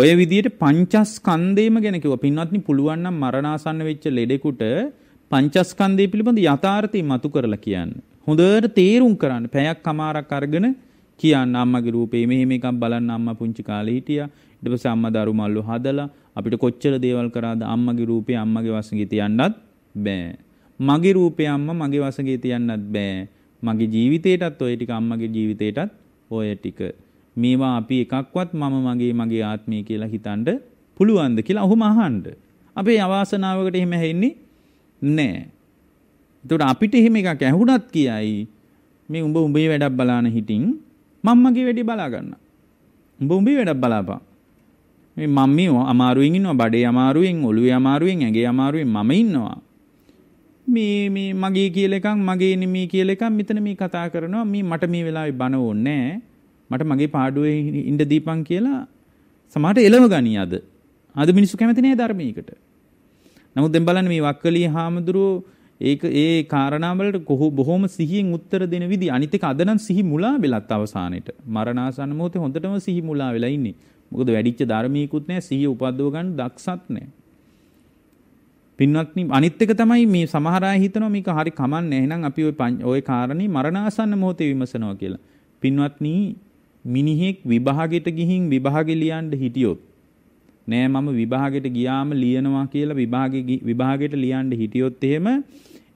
ඔය විදිහට පංචස්කන්ධේම ගැන කිව්වා. පින්වත්නි පුළුවන් නම් මරණාසන්න වෙච්ච ලෙඩෙකුට පංචස්කන්ධය පිළිබඳ යථාර්ථය මතු කරලා කියන්න. හොඳට තේරුම් කරන්න. පැයක් කමාරක් අරගෙන කියන්න අම්මගේ රූපේ මෙහෙම එකක් බලන්න අම්මා පුංචි කාලේ හිටියා. ඊට පස්සේ අම්මා දරු මල්ලු හදලා අපිට කොච්චර දේවල් කරාද අම්මගේ රූපේ අම්මගේ වසඟේ තියන්නත් බෑ. මගේ රූපේ අම්මා මගේ වසඟේ තියන්නත් බෑ. මගේ ජීවිතේටත් ඔය ටික අම්මගේ ජීවිතේටත් ඔය ටික මේවා අපි එකක්වත් මම මගේ මගේ ආත්මය කියලා හිතන්ඩ පුළුවන්ද කියලා ඔහුම අහන්ඩ. අපේ අවාසනාවකට එහෙම හෙන්නේ නෑ. එතකොට අපිට එහෙම එකක් ඇහුණත් කියයි මේ උඹ උඹේ වැඩක් බලාන හිටින් මම මගේ වැඩේ බලා ගන්න. උඹ උඹේ වැඩක් බලාපන්. මේ මම මේ අමාරුවෙන් ඉන්නවා බඩේ අමාරුවෙන් ඔළුවේ අමාරුවෙන් ඇඟේ අමාරුවෙන් මම ඉන්නවා. මේ මේ මගේ කියලා එකක් මගේ නෙමේ කියලා එකක් මෙතන මේ කතා කරනවා මේ මට මේ වෙලාවේ බන ඕනේ නෑ. මට මගේ පාඩුවේ ඉන්න දීපන් කියලා සමහරට එලව ගනී අද. අද මිනිස්සු කැමති නෑ ධර්මයකට. නමුත් දැන් බලන්න මේ වක්කලී හාමුදුරුවෝ ඒක ඒ කාරණාවලට කොහො බොහොම සිහියෙන් උත්තර දෙන විදි අනිත් එක අද නම් සිහි මුලා වෙලත් අවසානෙට මරණාසන්න මොහොතේ හොඳටම සිහි මුලා වෙලා ඉන්නේ මොකද වැඩිච්ච ධර්මීකුත් නැහැ සිහිය උපද්දව ගන්න දක්ෂත් නැහැ පින්වත්නි අනිත් එක තමයි මේ සමහර අය හිතනවා මේක හරි කමන්නේ එහෙනම් අපි ওই ওই කාරණේ මරණාසන්න මොහොතේ විමසනවා කියලා පින්වත්නි මිනිහෙක් විභාගෙට ගිහින් විභාගෙ ලියන්න හිටියොත් නෑ මම විභාගෙට ගියාම ලියනවා කියලා විභාගෙ විභාගෙට ලියන්න හිටියොත් එහෙම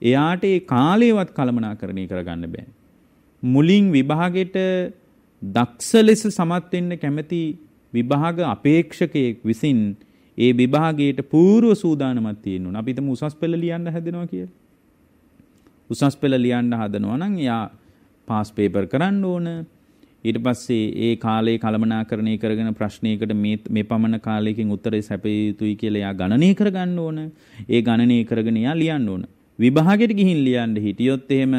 එයාට ඒ කාලේවත් කලමනාකරණය කරගන්න බෑ. මුලින් විභාගෙට දක්ෂ ලෙස සමත් වෙන්න කැමති විභාග අපේක්ෂකයෙක් විසින් ඒ විභාගයට පූර්ව සූදානමක් තියෙනවා. අපි හිතමු උසස් පෙළ ලියන්න හදනවා කියලා. උසස් පෙළ ලියන්න හදනවා නම් එයා පාස් පේපර් කරන්න ඕන. ඊට පස්සේ ඒ කාලේ කළමනාකරණය කරගෙන ප්‍රශ්නයකට මේ මේ පමණ කාලයකින් උත්තරේ සැපිය යුතුයි කියලා එයා ගණනය කරගන්න ඕන. ඒ ගණනය කරගෙන එයා ලියන්න ඕන. විභාගයට ගිහින් ලියන්න හිටියොත් එහෙම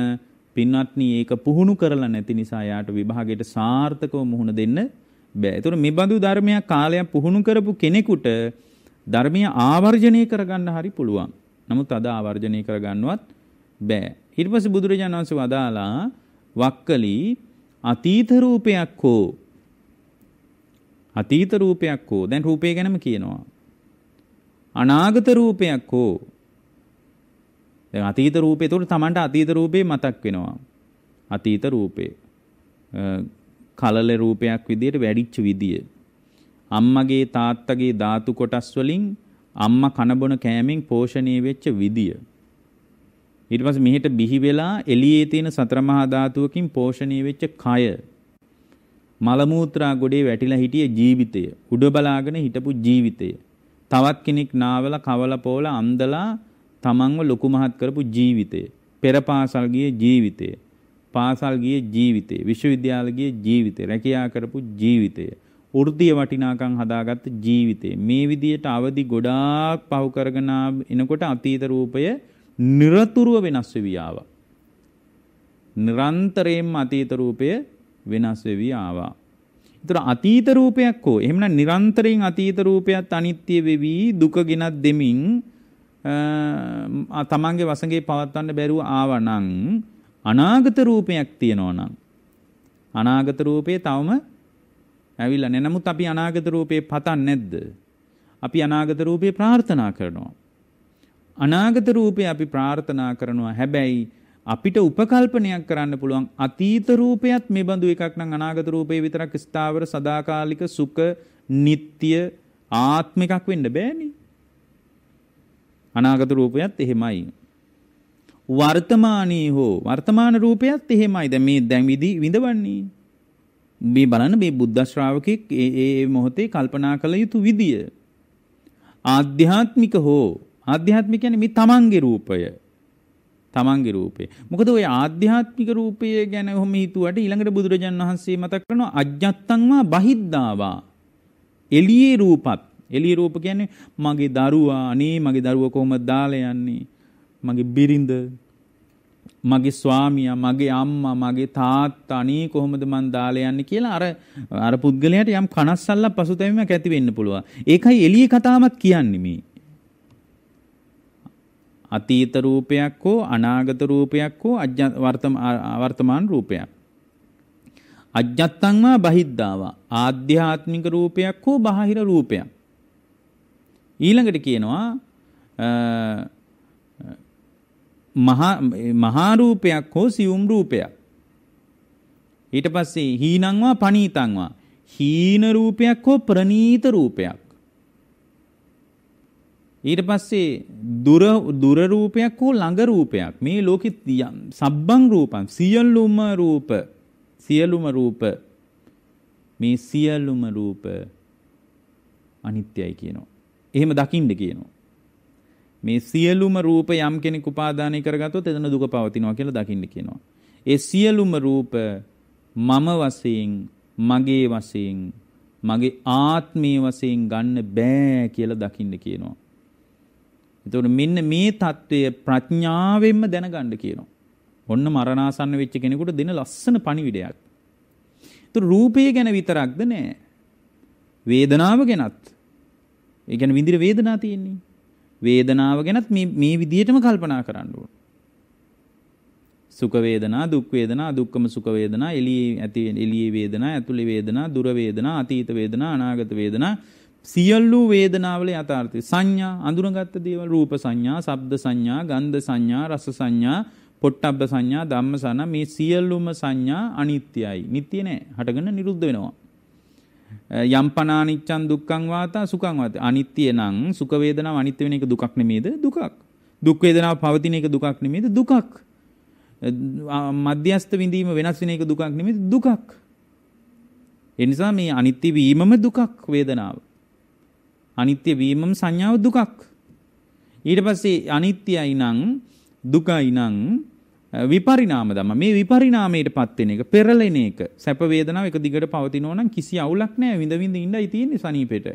පින්වත්නි ඒක පුහුණු කරලා නැති නිසා යාට විභාගයට සාර්ථකව මුහුණ දෙන්න බෑ. ඒතර මේ බඳු ධර්මයක් කාලයක් පුහුණු කරපු කෙනෙකුට ධර්මය ආවර්ජනය කරගන්න හරි පුළුවන්. නමුත් අද ආවර්ජනය කරගන්නවත් බෑ. ඊට පස්සේ බුදුරජාණන් වහන්සේ වදාලා වක්කලී අතීත රූපයක් හෝ අතීත රූපයක් හෝ දැන් රූපය ගැනම කියනවා අනාගත රූපයක් හෝ දැන් අතීත රූපේ උඩ තමන්ට අතීත රූපේ මතක් වෙනවා අතීත රූපේ කලල රූපයක් විදියට වැඩිච්ච විදිය අම්මගේ තාත්තගේ ධාතු කොටස් වලින් අම්මා කන බොන කෑමෙන් පෝෂණය වෙච්ච විදිය ඊට පස්සේ මෙහෙට බිහි වෙලා එළියේ තියෙන සතර මහා ධාතුවකින් පෝෂණය වෙච්ච කය මල මූත්‍රා ගොඩේ වැටිලා හිටිය ජීවිතය උඩ බලාගෙන හිටපු ජීවිතය තවත් කෙනෙක් නාවල කවල පොවල අම්දලා තමන්ව ලොකු මහත් කරපු ජීවිතය පෙර පාසල් ගිය ජීවිතය පාසල් ගිය ජීවිතය විශ්වවිද්‍යාල ගිය ජීවිතය රැකියා කරපු ජීවිතය වෘත්තීය වටිනාකම් හදාගත්ත ජීවිතය මේ විදියට අවදි ගොඩාක් පහු කරගෙන එනකොට අතීත රූපය නිරතුරුව වෙනස් වෙවි ආවා. නිරන්තරයෙන්ම අතීත රූපය වෙනස් වෙවි ආවා. ඒතර අතීත රූපයක් හෝ එහෙමනම් නිරන්තරයෙන් අතීත රූපයත් අනිත්‍ය වෙවි දුක ගෙනත් දෙමින් තමන්ගේ වසඟේ පවත්වන්න බැරුව ආවනම් අනාගත රූපයක් තියෙනවා නම් අනාගත රූපේ තවම ඇවිල්ලා නැහැ. නමුත් අපි අනාගත රූපේ පතන්නේ නැද්ද? අපි අනාගත රූපේ ප්‍රාර්ථනා කරනවා. අනාගත රූපය අපි ප්‍රාර්ථනා කරනවා හැබැයි අපිට උපකල්පනයක් කරන්න පුළුවන් අතීත රූපයත් මේ බඳු එකක් නම් අනාගත රූපේ විතරක් ස්ථාවර සදාකාලික සුඛ නিত্য ආත්ම එකක් වෙන්න බෑනේ අනාගත රූපයත් එහෙමයි වර්තමානී හෝ වර්තමාන රූපයත් එහෙමයි දැන් මේ දැන් විදි විඳවන්නේ මේ බලන්න මේ බුද්ධ ශ්‍රාවකෙක් ඒ ඒ මොහොතේ කල්පනා කළ යුතු විදිය ආධ්‍යාත්මික හෝ ආධ්‍යාත්ම කියන්නේ මේ තමන්ගේ රූපය. තමන්ගේ රූපය. මොකද ওই ආධ්‍යාත්මික රූපය ගැන ඔහොම හිතුවට ඊළඟට බුදුරජාන් වහන්සේ මතක් කරනවා අජ්ජත්තංවා බහිද්දාවා. එළියේ රූපත්. එළියේ රූප කියන්නේ මගේ දරුවා, අනේ මගේ දරුවා කොහොමද දාලා යන්නේ? මගේ බිරිඳ, මගේ ස්වාමියා මගේ අම්මා මගේ තාත්තා අනේ කොහොමද මන් දාලා යන්නේ කියලා අර අර පුද්ගලයාට යම් කනස්සල්ලක් පසුතැවීමක් ඇති වෙන්න පුළුවන්. ඒකයි එළියේ කතාවක් කියන්නේ මේ. අතීත රූපයක් හෝ අනාගත රූපයක් හෝ වර්තමාන රූපයක්. අජ්ජත්තංවා බහිද්ධාවා ආධ්‍යාත්මික රූපයක් හෝ බාහිර රූපයක්. ඊළඟට කියනවා මහා රූපයක් හෝ සියුම් රූපයක්. ඊට පස්සේ හීනංවා පනීතංවා හීන රූපයක් හෝ ප්‍රනීත රූපයක්. ඊට පස්සේ දුර දුර රූපයක් හෝ ළඟ රූපයක් මේ ලෝකෙ සබ්බං රූපං සියලුම රූප සියලුම රූප මේ සියලුම රූප අනිත්‍යයි කියනවා. එහෙම දකින්න කියනවා. මේ සියලුම රූප යම් කෙනෙක් උපාදානය කරගත්තොත් එතන දුක පවතිනවා කියලා දකින්න කියනවා. ඒ සියලුම රූප මම වශයෙන්, මගේ වශයෙන්, මගේ ආත්මයේ වශයෙන් ගන්න බෑ කියලා දකින්න කියනවා. එතකොට මෙන්න මේ தત્ත්වය ප්‍රඥාවෙන්ම දැනගන්න කියනවා. ඔන්න මරණාසන්න වෙච්ච කෙනෙකුට දෙන ලස්සන පණිවිඩයක්. ඒතර රූපය ගැන විතරක්ද නෑ. වේදනාව ගැනත්. ඒ කියන්නේ විඳින වේදනා තියෙන්නේ. වේදනාව ගැනත් මේ මේ විදිහටම කල්පනා කරන්න ඕන. සුඛ වේදනා, දුක් වේදනා, දුක්ඛම සුඛ වේදනා, එළියේ ඇති එළියේ වේදනා, ඇතුළේ වේදනා, දුර වේදනා, අතීත වේදනා, අනාගත වේදනා සියල්ලූ වේදනාවල යථාර්ථය සංඥා අඳුරගත්ත දේවල් රූප සංඥා සබ්ද සංඥා ගන්ධ සංඥා රස සංඥා පොට්ටබ්බ සංඥා ධම්ම සන මේ සියල්ලුම සංඥා අනිත්‍යයි නිට්ටිය නෑ හටගෙන නිරුද්ධ වෙනවා යම් පනානිච්චන් දුක්ඛං වාතා සුඛං වාතා අනිත්‍ය නම් සුඛ වේදනාව අනිත්‍ය වෙන එක දුකක් නෙමේද දුකක් දුක් වේදනාව පවතින එක දුකක් නෙමේද දුකක් මධ්‍යස්ත විඳීම වෙනස් වෙන එක දුකක් නෙමේද දුකක් ඒ නිසා මේ අනිත්‍ය වීමම දුකක් වේදනාව අනිත්‍ය වීමම සංඥාව දුකක්. ඊට පස්සේ අනිත්‍යයි නම් දුකයි නම් විපරිණාම ධම මේ විපරිණාමයටපත් වෙන එක පෙරලෙන එක සැප වේදනාව එක දිගට පවතිනවා නම් කිසි අවුලක් නැහැ විඳ විඳ ඉඳයි තියෙන්නේ සනීපෙට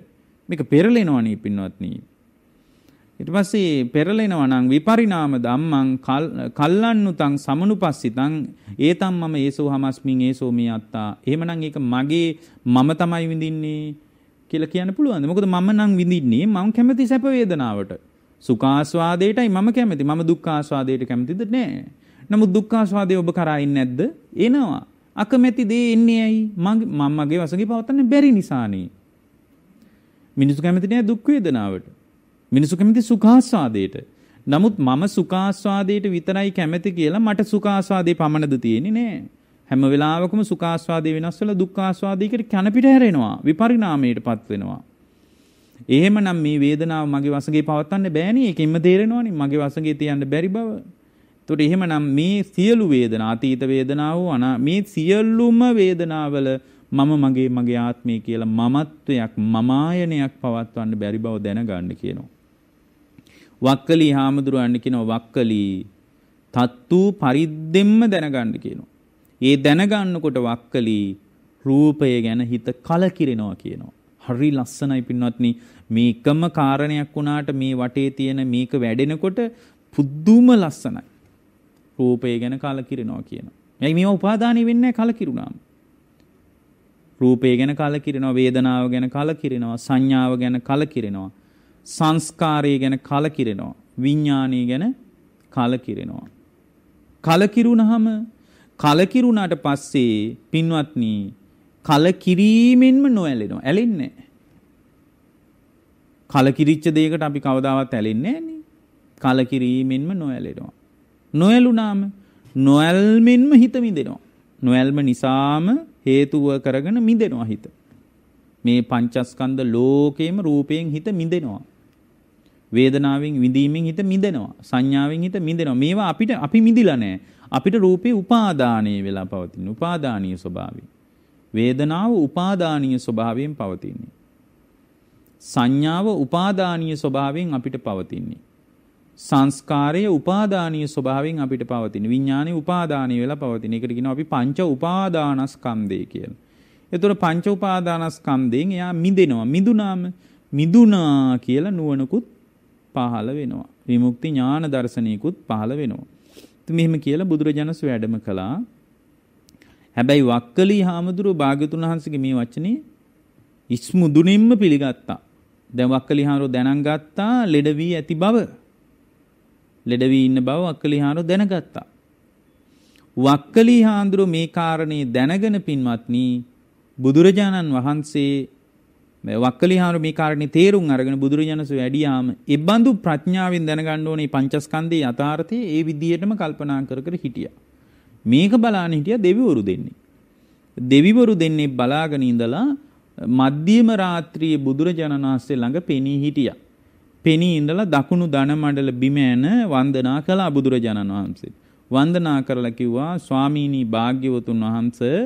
මේක පෙරලෙනවා නේ පින්වත්නි ඊට පස්සේ පෙරලෙනවා නම් විපරිණාම ධම්මං කල්ලන්නුතං සමනුපස්සිතං ඒතම් මම ඒසෝ හමස්මින් ඒසෝ මේ අත්තා එහෙමනම් ඒක මගේ මම තමයි විඳින්නේ කියලා කියන්න පුළුවන්ද? මොකද මම නම් විඳින්නේ මම කැමති සැප වේදනාවට. සුඛාස්වාදයටයි මම කැමති. මම දුක්ඛාස්වාදයට කැමතිද නැහැ. නමුත් දුක්ඛාස්වාදය ඔබ කරා ඉන්නේ නැද්ද? එනවා. අකමැති දේ එන්නේ ඇයි? මම මගේ වශයෙන් පවත්න්න බැරි නිසානේ. මිනිසු කැමති නෑ දුක් වේදනාවට. මිනිසු කැමති සුඛාස්වාදයට. නමුත් මම සුඛාස්වාදයට විතරයි කැමති කියලා මට සුඛාස්වාදේ පමණද තියෙන්නේ නෑ. හැම වෙලාවකම සුඛාස්වාදේ වෙනස් වෙලා දුක්ඛාස්වාදේ කියන කනපිට හැරෙනවා විපරිණාමයටපත් වෙනවා. එහෙමනම් මේ වේදනාව මගේ වසඟේ පවත්වන්න බෑනේ. ඒකෙන්ම තේරෙනවනේ මගේ වසඟේ තියන්න බැරි බව. එතකොට එහෙමනම් මේ සියලු වේදනා අතීත වේදනාව මේ සියලුම වේදනාවල මම මගේ මගේ ආත්මය කියලා මමත්වයක් මමායනයක් පවත්වන්න බැරි බව දැනගන්න කියනවා. වක්කලී හාමුදුරුවන්ට කියනවා වක්කලී තත්තු පරිද්දෙන්ම දැනගන්න කියනවා. ඒ දැනගන්නකොට වක්කලි රූපය ගැන හිත කලකිරෙනවා කියනවා. හරි ලස්සනයි පින්වත්නි මේකම කාරණයක් වුණාට මේ වටේ තියෙන මේක වැඩෙනකොට පුදුම ලස්සනයි. රූපය ගැන කලකිරෙනවා කියනවා. එයි මේව උපාදානෙ වෙන්නේ කලකිරුණාම. රූපය ගැන කලකිරෙනවා, වේදනාව ගැන කලකිරෙනවා, සංඥාව ගැන කලකිරෙනවා, සංස්කාරය ගැන කලකිරෙනවා, විඥානය ගැන කලකිරෙනවා. කලකිරුණාම කලකිරුණාට පස්සේ පින්වත්නි කලකිරීමෙන්ම නොඇලෙනවා. ඇලෙන්නේ නැහැ. කලකිරිච්ච දෙයකට අපි කවදාවත් ඇලෙන්නේ නැහැ කලකිරීමෙන්ම නොඇලෙනවා. නොඇලුනාම නොඇල්මෙන්ම හිත මිදෙනවා. නොඇල්ම නිසාම හේතුව කරගෙන මිදෙනවා හිත. මේ පංචස්කන්ධ ලෝකේම රූපයෙන් හිත මිදෙනවා. වේදනාවෙන් විඳීමෙන් හිත මිදෙනවා. සංඥාවෙන් හිත මිදෙනවා. මේවා අපිට අපි මිදිලා නැහැ. අපිට රූපේ උපාදානීය වෙලා පවතින උපාදානීය ස්වභාවය. වේදනාව උපාදානීය ස්වභාවයෙන් පවතින්නේ. සංඥාව උපාදානීය ස්වභාවයෙන් අපිට පවතින්නේ. සංස්කාරය උපාදානීය ස්වභාවයෙන් අපිට පවතින විඥානෙ උපාදානීය වෙලා පවතින. ඒකට කියනවා අපි පංච උපාදානස්කන්ධය කියලා. එතකොට පංච උපාදානස්කන්ධයෙන් එයා මිදෙනවා. මිදුනාම මිදුනා කියලා නුවණකුත් පහළ වෙනවා. විමුක්ති ඥාන දර්ශනයකුත් පහළ වෙනවා. ඉතින් මෙහෙම කියලා බුදුරජාණන් වැඩම කළා. හැබැයි වක්කලි හාමුදුරුව භාග්‍යතුන් වහන්සේගේ මේ වචනේ ඉස්මුදුනින්ම පිළිගත්තා. දැන් වක්කලි හාමුදුරුව දැනන් ගත්තා ලෙඩ වී ඇති බව. ලෙඩ වී ඉන්න බව වක්කලි හාමුදුරුව දැනගත්තා. වක්කලි හාමුදුරුව මේ කාරණේ දැනගෙන පින්වත්නි බුදුරජාණන් වහන්සේ වක්කලි හාරු මේ කාරණේ තේරුම් අරගෙන බුදුරජාණන්සු වැඩියාම ඒ බඳු ප්‍රඥාවෙන් දැනගන්න ඕනේ පංචස්කන්ධයේ යථාර්ථය ඒ විදිහටම කල්පනා කර කර හිටියා. මේක බලාන හිටියා දෙවිවරු දෙන්නේ. දෙවිවරු දෙන්නේ බලාගෙන ඉඳලා මධ්‍යම රාත්‍රියේ බුදුරජාණන් වහන්සේ ළඟ පෙනී හිටියා. පෙනී ඉඳලා දකුණු දන මඩල බිම ඇන වන්දනා කළා බුදුරජාණන් වහන්සේට. වන්දනා කරලා කිව්වා ස්වාමීනි භාග්‍යවතුන් වහන්සේ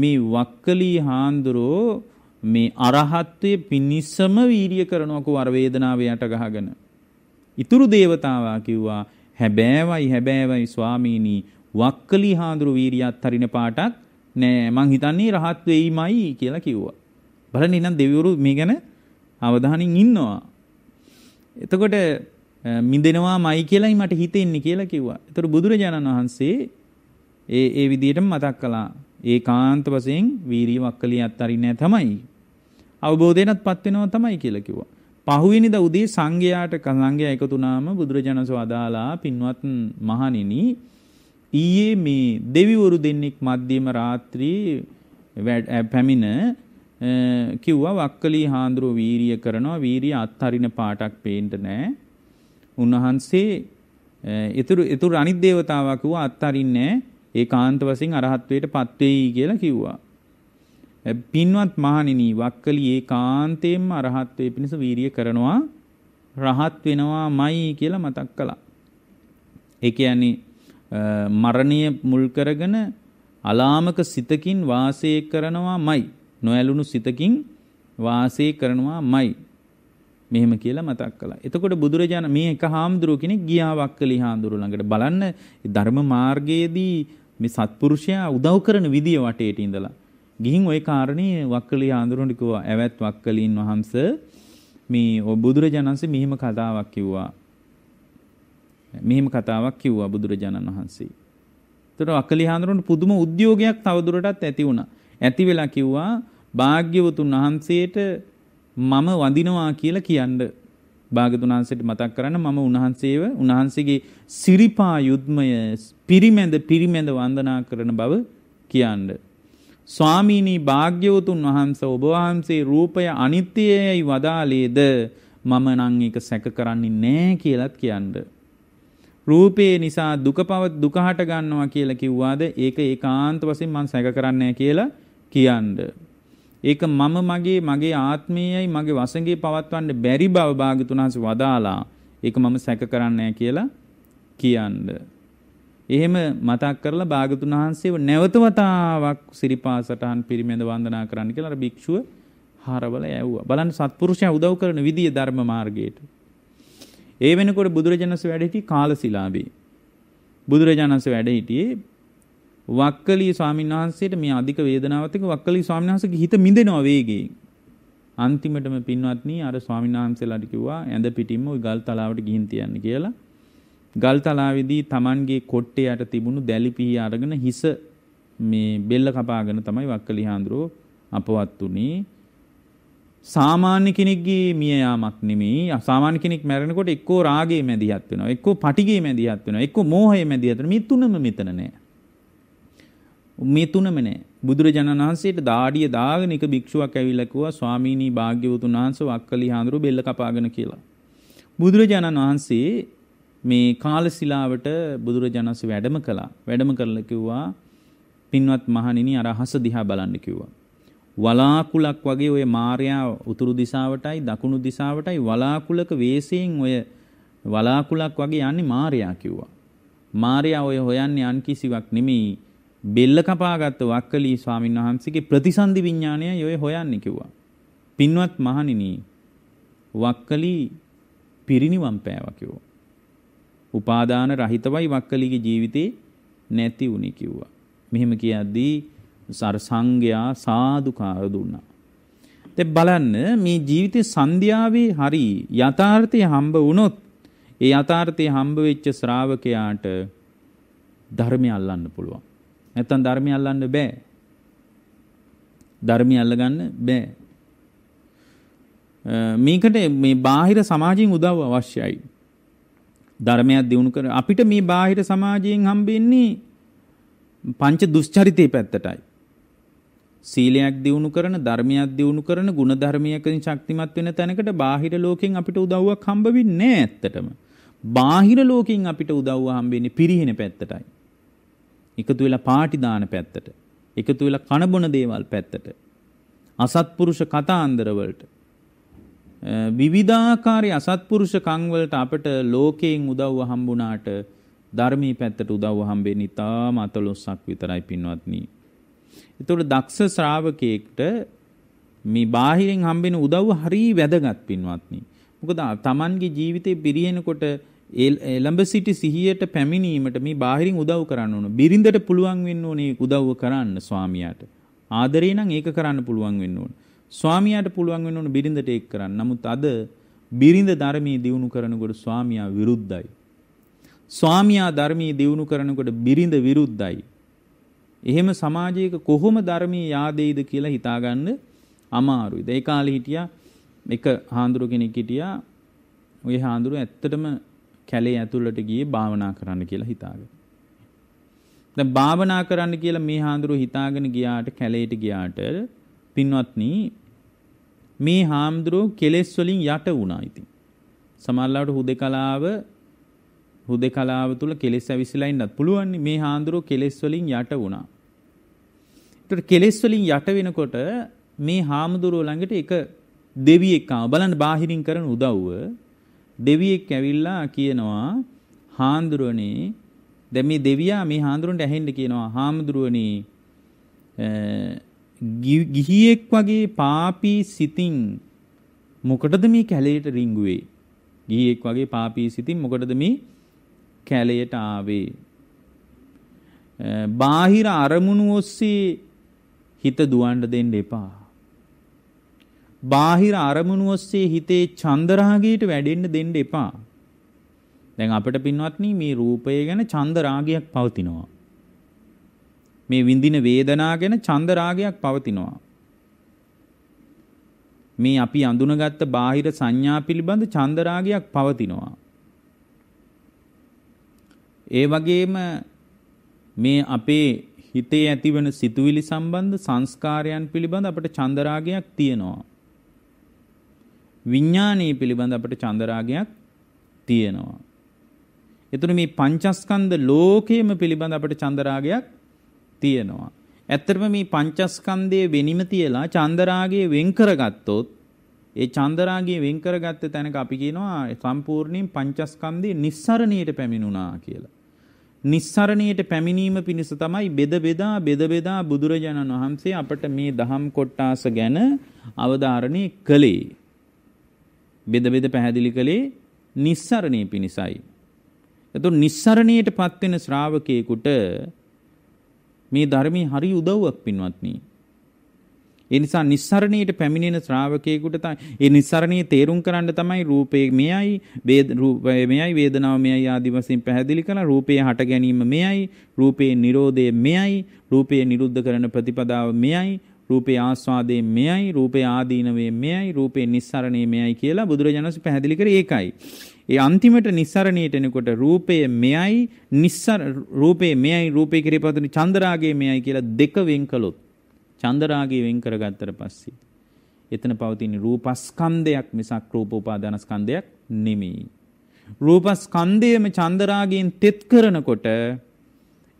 මේ වක්කලි හාන්දුරෝ මේ අරහත්වයේ පිනිසම වීරිය කරනවා කුවර වේදනාව යට ගහගෙන. ඉතුරු దేవතාවා කිව්වා හැබෑවයි හැබෑවයි ස්වාමීනි වක්කලි හාඳුරු වීරියත් හරින පාටක් නෑ මං හිතන්නේ රහත් වෙයිමයි කියලා කිව්වා. බලන්න ඉතින් දෙවිවරු මේ ගැන අවධානින් ඉන්නවා. එතකොට මිදෙනවාමයි කියලායි මට හිතෙන්නේ කියලා කිව්වා. ඒතර බුදුරජාණන් වහන්සේ ඒ ඒ විදිහටම මතක් කළා. ඒකාන්ත වශයෙන් වීරිය වක්කලිය අත්හරින්නේ තමයි. අවබෝධයටත්පත් වෙනවා තමයි කියලා කිව්වා. පහුවෙනිදා උදේ සංඝයාට සංඝයා එකතු වුණාම බුදුරජාණන්සෝ අදාලා පින්වත් මහණෙනි ඊයේ මේ දෙවිවරු දෙන්නෙක් මැදීම රාත්‍රී පැමිණ කිව්වා වක්කලි හාඳුරු වීරිය කරනවා වීරිය අත්හරින පාටක් පේන්න නැහැ. උන්වහන්සේ ඊතුරු ඊතුරු අනිත් දේවතාවා කිව්වා අත්හරින්නේ ඒකාන්ත වශයෙන් අරහත්වයට පත් වෙයි කියලා කිව්වා. පින්වත් මහණෙනි වක්කලි ඒකාන්තයෙන්ම අරහත්වයේ පිණිස වීරිය කරනවා රහත් වෙනවාමයි කියලා මතක් කළා. ඒ කියන්නේ මරණය මුල් කරගෙන අලාමක සිතකින් වාසය කරනවාමයි නොඇලුණු සිතකින් වාසය කරනවාමයි මෙහෙම කියලා මතක් කළා. එතකොට බුදුරජාණන් මේ එක හාමුදුරුව කෙනෙක් ගියා වක්කලි හාමුදුරුව ළඟට බලන්න ධර්ම මාර්ගයේදී මේ සත්පුරුෂයා උදව් කරන විදිය වටේට ඉඳලා. ගිහින් ওই කාරණේ වක්කලි හාමුදුරුවන්ට කිව්වා "ඇවත් වක්කලින් වහන්ස මේ බුදුරජාණන්සේ මෙහෙම කතාවක් කිව්වා. මෙහෙම කතාවක් කිව්වා බුදුරජාණන් වහන්සේ. එතකොට වක්කලි හාමුදුරුවන්ට පුදුම උද්‍යෝගයක් තවදුරටත් ඇති වුණා. ඇති වෙලා කිව්වා භාග්‍යවතුන් වහන්සේට මම වඳිනවා කියලා කියන්න භාගතුනාන්සට මතක් කරන්න මම උන්වහන්සේව උන්වහන්සේගේ සිරිපා යුද්ධමය පිරිමැඳ පිරිමැඳ වන්දනා කරන බව කියන්න. ස්වාමීනී භාග්‍යවතුන් වහන්ස ඔබ වහන්සේ රූපය අනිත්‍යයයි වදාලේද මම නම් එක සැක කරන්නේ නෑ කියලත් කියන්න. රූපේ නිසා දුක පව දුක හට ගන්නවා කියලා කිව්වාද ඒක ඒකාන්ත වශයෙන් මම සැක කරන්නේ කියලා කියන්න. ඒක මම මගේ මගේ ආත්මයයි මගේ වසඟේ පවත්වන්න බැරි බව භාගතුන් වහන්සේ වදාලා ඒක මම සැක කරන්නේ කියලා කියන්න. එහෙම මතක් කරලා භාගතුන් වහන්සේව නැවත වතාවක් සිරිපා සටහන් පිරිමෙද වන්දනා කරන්න කියලා අර භික්ෂුව හරවල යැව්වා. බලන්න සත්පුරුෂයා උදව් කරන විදිය ධර්ම මාර්ගයට. ඒ වෙනකොට බුදුරජාණන්සේ වැඩ සිටි කාලසිලාවේ. බුදුරජාණන්සේ වැඩ සිටියේ වක්කලී ස්වාමීන් වහන්සේට මේ අධික වේදනාවත් එක්ක වක්කලී ස්වාමීන් වහන්සේගේ හිත මිදෙනවා වේගයෙන්. අන්තිමටම පින්වත්නි අර ස්වාමීන් වහන්සේලාට කිව්වා ඇඳ පිටින්ම ওই ගල් තලාවට ගිහින් තියන්න කියලා. ගල් තලාවේදී Tamanගේ කොට්ටේ යට තිබුණු දැලි පිහි අරගෙන හිස මේ බෙල්ල කපාගෙන තමයි වක්කලී හාඳුරෝ අපවත් උනේ. සාමාන්‍ය කෙනෙක්ගේ මිය යාමක් නෙමෙයි සාමාන්‍ය කෙනෙක් මැරෙනකොට එක්කෝ රාගයේ මැදිහත් වෙනවා එක්කෝ පටිගයේ මැදිහත් වෙනවා එක්කෝ මෝහයේ මැදිහත් වෙනවා මේ තුනම මෙතන නෑ මේ තුනම නෑ. බුදුරජාණන් වහන්සේට දාඩිය දාගෙන එක භික්ෂුවක් ඇවිල්ලා කිව්වා ස්වාමීනි භාග්‍යවතුන් වහන්සේ වක්කලි හාඳුරු බෙල්ල කපාගෙන කියලා. බුදුරජාණන් වහන්සේ මේ කාලසිලාවට බුදුරජාණන් වහන්සේ වැඩම කළා. වැඩම කරලා කිව්වා පින්වත් මහණෙනි අර අහස දිහා බලන්න කිව්වා. වලාකුලක් වගේ ඔය මාර්යා උතුරු දිසාවටයි දකුණු දිසාවටයි වලාකුලක වේසයෙන් ඔය වලාකුලක් වගේ යන්නේ මාර්යා කිව්වා. මාර්යා ඔය හොයන්නේ අන් කිසිවක් නෙමෙයි බෙල්ල කපාගත්ත වක්කලී ස්වාමීන් වහන්සේගේ ප්‍රතිසන්දි විඥාණය යොය හොයන්නේ කිව්වා. පින්වත් මහණෙනි වක්කලී පිරිණිවන් පෑවා කිව්වා. උපාදාන රහිතවයි වක්කලීගේ ජීවිතේ නැති වුණේ කිව්වා. මෙහෙම කියද්දී සර සංගයා සාදුකාර දුන්නා. දැන් බලන්න මේ ජීවිතේ සංධ්‍යාවේ හරි යථාර්ථය හම්බ වුණොත් ඒ යථාර්ථය හම්බ වෙච්ච ශ්‍රාවකයාට ධර්මය අල්ලන්න පුළුවන්. නැත්තම් ධර්මය අල්ලන්න බෑ. ධර්මය අල්ලගන්න බෑ. මේකට මේ බාහිර සමාජයෙන් උදව් අවශ්‍යයි. ධර්මයක් දිනු කර අපිට මේ බාහිර සමාජයෙන් හම්බෙන්නේ පංච දුස්චරිතේ පැත්තටයි. සීලයක් දිනු කරන ධර්මයක් දිනු කරන ගුණ ධර්මයකින් ශක්තිමත් වෙන තැනකට බාහිර ලෝකෙන් අපිට උදව්වක් හම්බ වෙන්නේ නැහැ ඇත්තටම. බාහිර ලෝකෙන් අපිට උදව්ව හම්බෙන්නේ පිරිහින පැත්තටයි. එකතු වෙලා පාටි දාන පැත්තට, එකතු වෙලා කනබොන දේවල් පැත්තට, අසත්පුරුෂ කතාන්දර වලට විවිධාකාරයේ අසත්පුරුෂකම් වලට අපට ලෝකයෙන් උදව්ව හම්බුණාට ධර්මී පැත්තට උදව්ව හම්බෙන්නේ තාම අතලොස්සක් විතරයි පින්වත්නි. ඒතකොට දක්ෂ ශ්‍රාවකයෙක්ට මේ බාහිරින් හම්බෙන උදව්ව හරිය වැදගත් පින්වත්නි. මොකද Tamanගේ ජීවිතේ පිරියෙනකොට එළඹ සිටි සිහියට පැමිණීමට මේ බාහිරින් උදව් කරන්න ඕන. බිරිඳට පුළුවන් වෙන්න ඕනේ උදව්ව කරන්න ස්වාමියාට. ආදරේ නම් ඒක කරන්න පුළුවන් වෙන්න ඕන. ස්වාමියාට පුළුවන් වෙන්න ඕන බිරිඳට ඒක කරන්න. නමුත් අද බිරිඳ ධර්මයේ දියුණු කරනකොට ස්වාමියා විරුද්ධයි. ස්වාමියා ධර්මයේ දියුණු කරනකොට බිරිඳ විරුද්ධයි. එහෙම සමාජයක කොහොම ධර්මයේ yaadෙයිද කියලා හිතාගන්න අමාරුයි. ඒ කාලේ හිටියා එක හාඳුරු කෙනෙක් හිටියා. ওই හාඳුරු ඇත්තටම කැලේ ඇතුළට ගියේ භාවනා කරන්න කියලා හිතාගෙන. දැන් භාවනා කරන්න කියලා මේ හාමුදුරුව හිතාගෙන ගියාට කැලේට ගියාට පින්වත්නි මේ හාමුදුරුව කෙලෙස් වලින් යට වුණා ඉතින්. සමහරවිට හුදේකලාව හුදේකලාව තුල කෙලෙස් ඇවිසිලා ඉන්නත් පුළුවන් මේ හාමුදුරුව කෙලෙස් වලින් යට වුණා. ඒතර කෙලෙස් වලින් යට වෙනකොට මේ හාමුදුරුව ළඟට එක දෙවියෙක් ආවා බලන්න බාහිරින් කරන උදව්ව දෙවියෙක් ඇවිල්ලා කියනවා හාමුදුරනේ දැන් මේ දෙවියා මේ හාමුදුරන්ට ඇහෙන්න කියනවා හාමුදුරනේ ගිහියෙක් වගේ පාපී සිතින් මොකටද මේ කැලේට රිංගුවේ? ගිහියෙක් වගේ පාපී සිතින් මොකටද මේ කැලයට ආවේ? බාහිර අරමුණු ඔස්සේ හිත දුවන්න දෙන්න එපා. බාහිර අරමුණු ඔස්සේ හිතේ චන්දරාගයට වැඩෙන්න දෙන්න එපා. දැන් අපිට පින්වත්නි මේ රූපය ගැන චන්දරාගයක් පවතිනවා. මේ විඳින වේදනාව ගැන චන්දරාගයක් පවතිනවා. මේ අපි අඳුනගත්ත බාහිර සංඥා පිළිබඳ චන්දරාගයක් පවතිනවා. ඒ වගේම මේ අපේ හිතේ ඇතිවන සිතුවිලි සම්බන්ධ සංස්කාරයන් පිළිබඳ අපට චන්දරාගයක් තියෙනවා. විඥානයේ පිළිබඳ අපට චන්දරාගයක් තියෙනවා. එතුන මේ පංචස්කන්ධ ලෝකයේම පිළිබඳ අපට චන්දරාගයක් තියෙනවා. ඇත්තටම මේ පංචස්කන්ධයේ වෙනිම තියලා චන්දරාගය වෙන් කරගත්තොත් ඒ චන්දරාගය වෙන් කරගත්ත තැනක අපි කියනවා සම්පූර්ණයෙන් පංචස්කන්ධේ නිස්සරණියට පැමිණුණා කියලා. නිස්සරණියට පැමිණීම පිණිස තමයි බෙද බෙදා බෙද බෙදා බුදුරජාණන් වහන්සේ අපට මේ දහම් කොටාස ගැන අවධාරණය කළේ. බෙද බෙද පැහැදිලි කළේ නිස්සරණය පිණිසයි. එතකොට නිස්සරණයට පත්වෙන ශ්‍රාවකයෙකුට මේ ධර්මයේ හරි උදව්වක් පින්වත්නි. ඒ නිසා නිස්සරණයට පැමිණෙන ශ්‍රාවකයෙකුට තමයි ඒ නිස්සරණයේ තේරුම් කරන්න තමයි රූපේ මෙයයි වේද රූපය මෙයයි වේදනාව මෙයයි ආදි වශයෙන් පැහැදිලි කරන රූපේ හට ගැනීම මෙයයි රූපේ නිරෝධය මෙයයි රූපේ නිරුද්ධ කරන ප්‍රතිපදාව මෙයයි රූපේ ආස්වාදයේ මෙයයි රූපේ ආදීනවේ මෙයයි රූපේ නිස්සරණේ මෙයයි කියලා බුදුරජාණන්සේ පැහැදිලි කරේ ඒකයි. ඒ අන්තිමට නිස්සරණයට එනකොට රූපය මෙයයි නිස්සර රූපේ මෙයයි රූපේ කිරීපතුනි චන්දරාගයේ මෙයයි කියලා දෙක වෙන් කළොත් චන්දරාගය වෙන් කරගත්තට පස්සේ එතන පවතින රූපස්කන්ධයක් මිසක් රූප උපාදානස්කන්ධයක් නෙමෙයි. රූපස්කන්ධයම චන්දරාගයෙන් තෙත් කරනකොට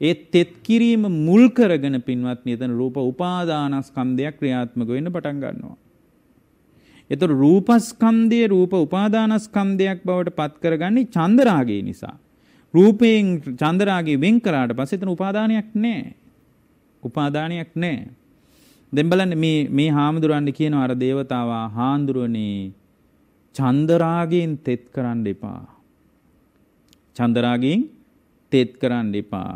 ඒ තෙත් කිරීම මුල් කරගෙන පින්වත් නිතන රූප උපාදානස්කන්ධයක් ක්‍රියාත්මක වෙන්න පටන් ගන්නවා. එතකොට රූපස්කන්ධයේ රූප උපාදානස්කන්ධයක් බවට පත් කරගන්නේ චන්දරාගය නිසා. රූපයෙන් චන්දරාගය වෙන් කරාට පස්සේ එතන උපාදානයක් නැහැ. උපාදානයක් නැහැ. දැන් බලන්න මේ මේ හාමුදුරන් කියනවා අර దేవතාවා හාඳුරනේ චන්දරාගයෙන් තෙත් කරන්න එපා. චන්දරාගයෙන් තෙත් කරන්න එපා.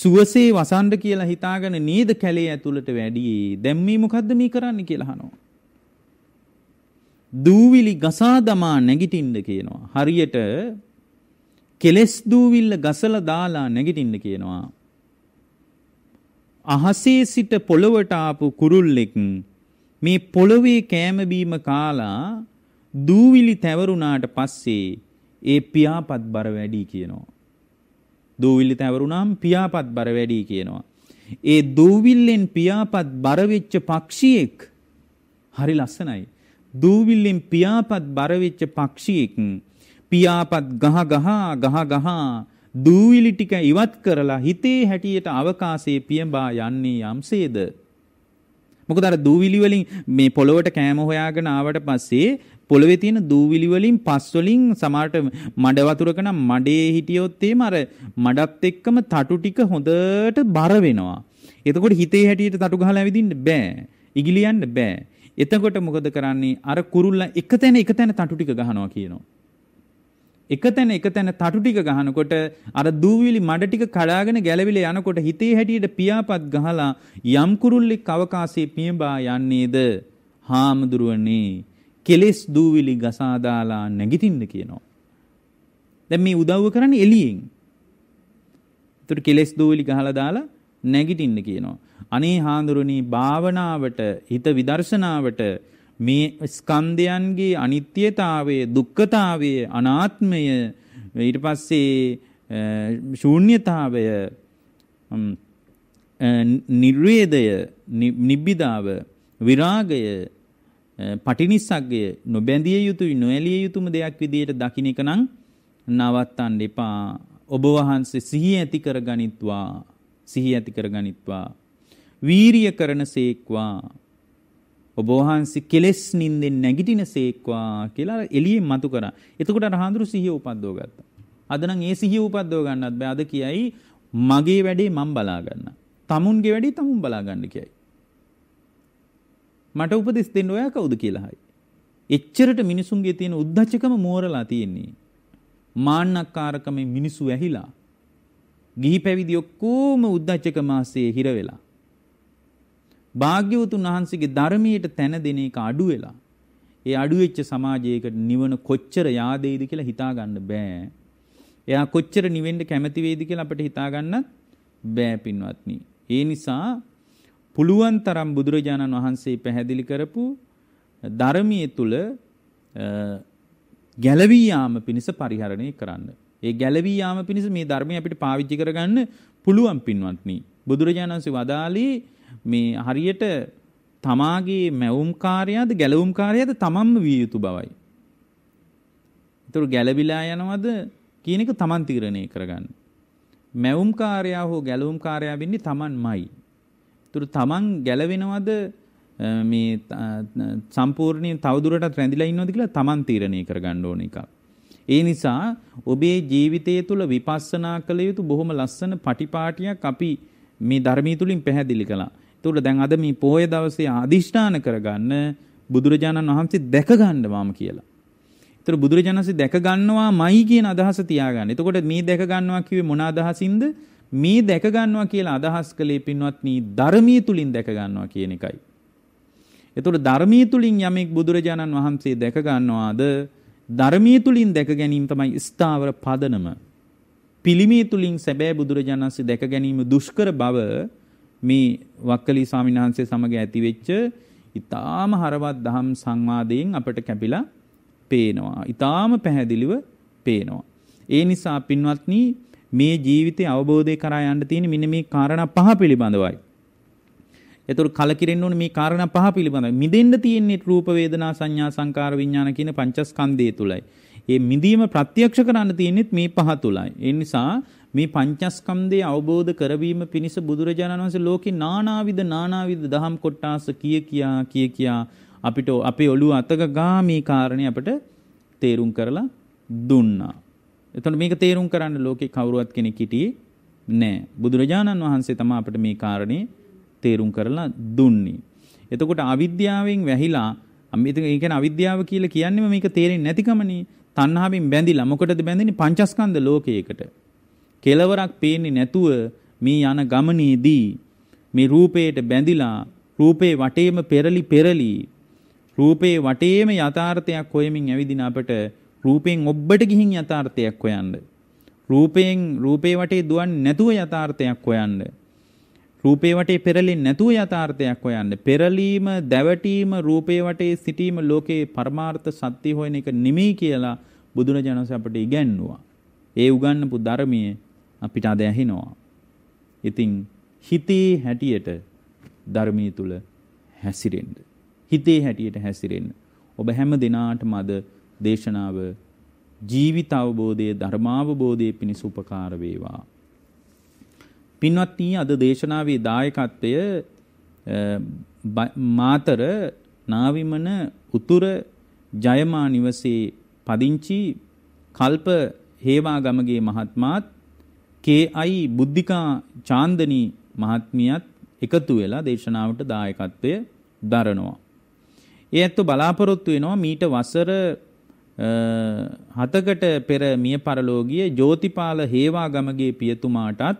සුවසේ වසන්ඩ කියලා හිතාගෙන නේද කැලේ ඇතුළට වැඩියේ දැන් මේ මොකද්ද මේ කරන්නේ කියලා අහනවා. දූවිලි ගසා දමා නැගිටින්න කියනවා. හරියට කෙලස් දූවිල්ල ගසලා දාලා නැගිටින්න කියනවා. අහසේ සිට පොළොවට ආපු කුරුල්ලෙක් මේ පොළොවේ කෑම බීම කාලා දූවිලි තැවරුණාට පස්සේ ඒ පියාපත් බර වැඩි කියනවා. දූවිලි තැවරුණාම් පියාපත් බර වැඩි කියනවා. ඒ දූවිල්ලෙන් පියාපත් බර වෙච්ච පක්ෂියෙක් හරි ලස්සනයි. දූවිල්ලෙන් පියාපත් බර වෙච්ච පක්ෂියෙක් පියාපත් ගහ ගහ ගහ ගහ දූවිලි ටික ඉවත් කරලා හිතේ හැටියට අවකාශයේ පියඹා යන්නේ යම්සේද මොකද අර දූවිලි වලින් මේ පොළොවට කෑම හොයාගෙන ආවට පස්සේ පොළවේ තියෙන දූවිලි වලින් පස් වලින් සමහරට මඩ වතුරක නම් මඩේ හිටියොත් එහෙම අර මඩත් එක්කම තටු ටික හොඳට බර වෙනවා. එතකොට හිතේ හැටියට තටු ගහලා ඇවිදින්න බෑ. ඉගිලියන්න බෑ. එතකොට මොකද කරන්නේ? අර කුරුල්ල එක තැන එක තැන තටු ටික ගහනවා කියනවා. එක තැන එක තැන තටු ටික ගහනකොට අර දූවිලි මඩ ටික කඩාගෙන ගැලවිලා යනකොට හිතේ හැටියට පියාපත් ගහලා යම් කුරුල්ලෙක් අවකාශයේ පියඹා යන්නේද? හාමුදුරුවනේ කෙලෙස් දූවිලි ගසා දාලා නැගිටින්න කියනවා. දැන් මේ උදව්ව කරන්නේ එළියෙන්. ඒතර කෙලෙස් දූවිලි ගහලා දාලා නැගිටින්න කියනවා. අනේ හාඳුරුනි භාවනාවට හිත විදර්ශනාවට මේ ස්කන්ධයන්ගේ අනිත්‍යතාවය, දුක්ඛතාවය, අනාත්මය ඊට පස්සේ ශූන්‍යතාවය නිර්වේදය, නිබ්බිදාව, විරාගය පටිනිස්සග්ගය නොබැඳිය යුතුයි නොඇලිය යුතුම දෙයක් විදියට දකින්න එක නම් නවත්තන්න එපා. ඔබ වහන්සේ සිහිය ඇති කරගනිත්වා. සිහිය ඇති කරගනිත්වා. වීරිය කරනසේක්වා. ඔබ වහන්සේ කෙලෙස් නින්දෙන් නැගිටිනසේක්වා කියලා එළියෙන් මතු කරා. එතකොට රහඳුරු සිහිය උපද්දව ගත්තා. අද නම් ඒ සිහිය උපද්දව ගන්නත් බෑ. අද කියයි මගේ වැඩේ මම බලා ගන්න. තමුන්ගේ වැඩේ තමුන් බලා ගන්න කියයි. මට උපදෙස් දෙන්න ඔයා කවුද කියලායි. එච්චරට මිනිසුන්ගේ තියෙන උද්දච්චකම මෝරලා තියෙන්නේ. මාන්නක්කාරකම මිනිසු ඇහිලා. ගිහි පැවිදි ඔක්කොම උද්දච්චක මාසයේ හිර වෙලා. භාග්‍යවතුන් වහන්සේගේ ධර්මයට තැන දෙන එක අඩු වෙලා. ඒ අඩු වෙච්ච සමාජයකට නිවන කොච්චර yaadෙයිද කියලා හිතා ගන්න බෑ. එයා කොච්චර නිවෙන්න කැමති වේද කියලා අපිට හිතා ගන්නත් බෑ පින්වත්නි. ඒ නිසා පුළුවන් තරම් බුදුරජාණන් වහන්සේ පැහැදිලි කරපු ධර්මයේ තුල ගැලවී යාම පිණිස පරිහරණය කරන්න. ඒ ගැලවී යාම පිණිස මේ ධර්මය අපිට පාවිච්චි කරගන්න පුළුවන් පින්වත්නි. බුදුරජාණන් වහන්සේ වදාළේ මේ හරියට තමාගේ මැවුම් කාර්යයද ගැලවුම් කාර්යයද තමන්ම විය යුතු බවයි. ඒතර ගැලවිලා යනවද කියන එක තමන් තීරණය කරගන්න. මැවුම් කාර්යය හෝ ගැලවුම් කාර්යය වෙන්නේ තමන්මයි. තුරු තමන් ගැලවෙනවද මේ සම්පූර්ණයෙන් තවදුරටත් රැඳිලා ඉන්නවද කියලා තමන් තීරණය කරගන්න ඕන එකක්. ඒ නිසා ඔබේ ජීවිතය තුළ විපස්සනා කළ යුතු බොහොම ලස්සන පටිපාටියක් අපි මේ ධර්මී තුලින් පැහැදිලි කළා. ඒතකොට දැන් අද මේ පොය දවසේ අදිෂ්ඨාන කරගන්න බුදුරජාණන් වහන්සේ දැක ගන්න මම කියලා. ඒතර බුදුරජාණන්සේ දැක ගන්නවා මයි කියන අදහස තියාගන්න. එතකොට මේ දැක ගන්නවා කිව්වේ මොන අදහසින්ද? මේ දැක ගන්නවා කියලා අදහස් කළේ පින්වත්නි ධර්මීය තුලින් දැක ගන්නවා කියන එකයි. එතකොට ධර්මීය තුලින් යමෙක් බුදුරජාණන් වහන්සේ දැක ගන්නවාද ධර්මීය තුලින් දැක ගැනීම තමයි ස්ථාවර පදනම. පිළිමේ තුලින් සැබෑ බුදුරජාණන් වහන්සේ දැක ගැනීම දුෂ්කර බව මේ වක්කලි ස්වාමීන් වහන්සේ සමග ඇති වෙච්ච ඊටාම හරවත් දහම් සංවාදයෙන් අපට කැපිලා පේනවා. ඊටාම පැහැදිලිව පේනවා. ඒ නිසා පින්වත්නි මේ ජීවිතේ අවබෝධය කරා යන්න තියෙන මෙන්න මේ කාරණා පහ පිළිබඳවයි. එතකොට කලකිරෙන්න ඕනේ මේ කාරණා පහ පිළිබඳව. මිදෙන්න තියෙන්නේ රූප වේදනා සංඥා සංකාර විඥාන කියන පංචස්කන්ධය තුලයි. මේ මිදීම ප්‍රත්‍යක්ෂ කරන්න තියෙන්නේ මේ පහ තුලයි. ඒ නිසා මේ පංචස්කන්ධය අවබෝධ කරවීම පිණිස බුදුරජාණන් වහන්සේ ලෝකේ නානාවිද නානාවිද දහම් කොටාස කිය කියා කිය කියා අපිට අපේ ඔළුව අතක ගා මේ කාරණේ අපිට තේරුම් කරලා දුන්නා. එතකොට මේක තේරුම් කරන්න ලෝකේ කවුරුවත් කෙනෙක් හිටියේ නෑ. බුදුරජාණන් වහන්සේ තමයි අපිට මේ කාරණේ තේරුම් කරලා දුන්නේ. එතකොට අවිද්‍යාවෙන් වැහිලා ඒ කියන්නේ අවිද්‍යාව කියලා කියන්නේම මේක තේරෙන්නේ නැතිකමනේ. තණ්හාවෙන් බැඳිලා මොකටද බැඳෙන්නේ? පංචස්කන්ධ ලෝකයකට. කෙලවරක් පේන්නේ නැතුව මේ යන ගමනේදී මේ රූපයට බැඳිලා රූපේ වටේම පෙරලි පෙරලි රූපේ වටේම යථාර්ථයක් හොයමින් ඇවිදින අපට රූපයෙන් ඔබට ගිහින් යථාර්ථයක් හොයන්න. රූපයෙන් රූපේ වටේ දුවන්නේ නැතුව යථාර්ථයක් හොයන්න. රූපේ වටේ පෙරලෙන්නේ නැතුව යථාර්ථයක් හොයන්න. පෙරලීම, දැවටීම, රූපේ වටේ සිටීම ලෝකේ පරමාර්ථ සත්‍ය හොයන එක නෙමෙයි කියලා බුදුරජාණන් අපට ඉගැන්නුවා. ඒ උගන්වපු ධර්මයේ අපිට අද ඇහෙනවා. ඉතින් හිතේ හැටියට ධර්මයේ තුල හැසිරෙන්න. හිතේ හැටියට හැසිරෙන්න. ඔබ හැම දිනාටම අද දේශනාව ජීවිත අවබෝධයේ ධර්මාවබෝධයේ පිණිස උපකාර වේවා. පින්වත්නි අද දේශනාවේ දායකත්වය මාතර නාවිමන උතුර ජයමා නිවසේ පදිංචි කල්ප හේවාගමගේ මහත්මාත් KI බුද්ධිකා චාන්දනී මහත්මියත් එකතු වෙලා දේශනාවට දායකත්වය දරනවා. ඒ ඇත්ත බලාපොරොත්තු වෙනවා මීට වසර හතකට පෙර මිය පරලෝගිය ජෝතිපාල හේවාගමගේ පියතුමාටත්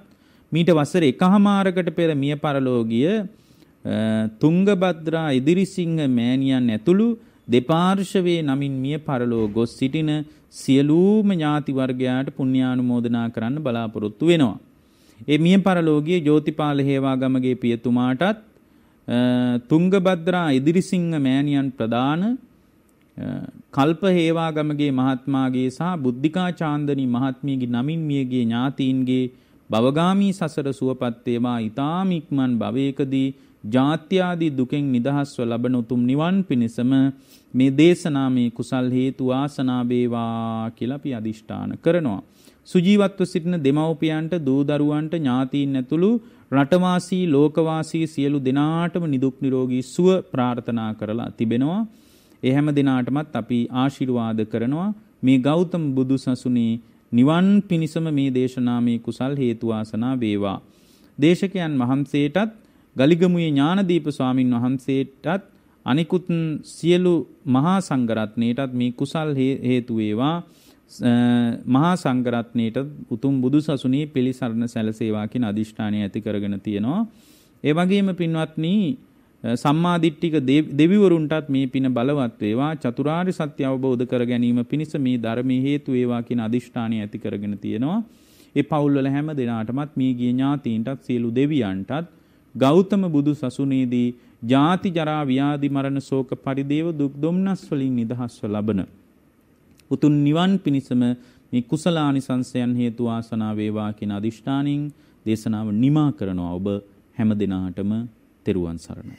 මීට වසර එකහමාරකට පෙර මිය පරලෝගිය තුංගබද්‍රා ඉදිරිසිංහ මෑණියන් ඇතුළු දෙපාර්ශවයේ නමින් මිය පරලෝ ගොස් සිටින සියලූම ඥාති වර්ගයාට පුණ්‍යානුමෝදනා කරන්න බලාපොරොත්තු වෙනවා. ඒ මිය පරලෝගිය ජෝතිපාල හේවාගමගේ පියතුමාටත් තුංගබද්‍රා ඉදිරිසිංහ මෑණියන් ප්‍රදාන කල්ප හේවාගමගේ මහත්මාගේ සහ බුද්ධිකා චාන්දනී මහත්මියගේ නමින් මියගේ ඥාතීන්ගේ භවගාමී සසර සුවපත් වේවා ඊතාම ඉක්මන් භවයකදී ජාත්‍යාදී දුකෙන් නිදහස්ව ලබන උතුම් නිවන් පිණසම මේ දේශනාමේ කුසල් හේතු ආසනා වේවා කියලා අපි අදිෂ්ඨාන කරනවා. සුජීවත්ව සිටින දෙමව්පියන්ට දූ දරුවන්ට ඥාතීන් ඇතුළු රටවාසී ලෝකවාසී සියලු දෙනාටම නිදුක් නිරෝගී සුව ප්‍රාර්ථනා කරලා තිබෙනවා. ඒ හැම දිනාටමත් අපි ආශිර්වාද කරනවා මේ ගෞතම බුදු සසුනේ නිවන් පිණසම මේ දේශනාමේ කුසල් හේතු වාසනා වේවා. දේශකයන් වහන්සේටත් ගලිගමුවේ ඥානදීප ස්වාමින් වහන්සේටත් අනිකුත් සියලු මහා සංඝරත්නයටත් මේ කුසල් හේතු වේවා. මහා සංඝරත්නයට උතුම් බුදු සසුනේ පිළිසරණ සැලසේවා කියන අදිෂ්ඨානය ඇති කරගෙන තියෙනවා. ඒ වගේම පින්වත්නි සම්මාදිට්ඨික දෙවිවරුන්ටත් මේ පින බලවත් වේවා චතුරාර්ය සත්‍ය අවබෝධ කර ගැනීම පිණිස මේ ධර්මයේ හේතු වේවා කියන අදිෂ්ඨානය ඇති කරගෙන තියෙනවා. ඒ පවුල්වල හැම දෙනාටමත් මේ ගිය ඥාතීන්ටත් සියලු දෙවියන්ටත් ගෞතම බුදු සසුනේදී ජාති ජරා ව්‍යාධි මරණ ශෝක පරිදේව දුක් දුම්නස් වලින් නිදහස්ව ලබන උතුම් නිවන් පිණිසම මේ කුසලානිසංසයන් හේතු ආසනාව වේවා කියන අදිෂ්ඨානින් දේශනාව නිමා කරනවා ඔබ හැම දිනාටම තෙරුවන් සරණයි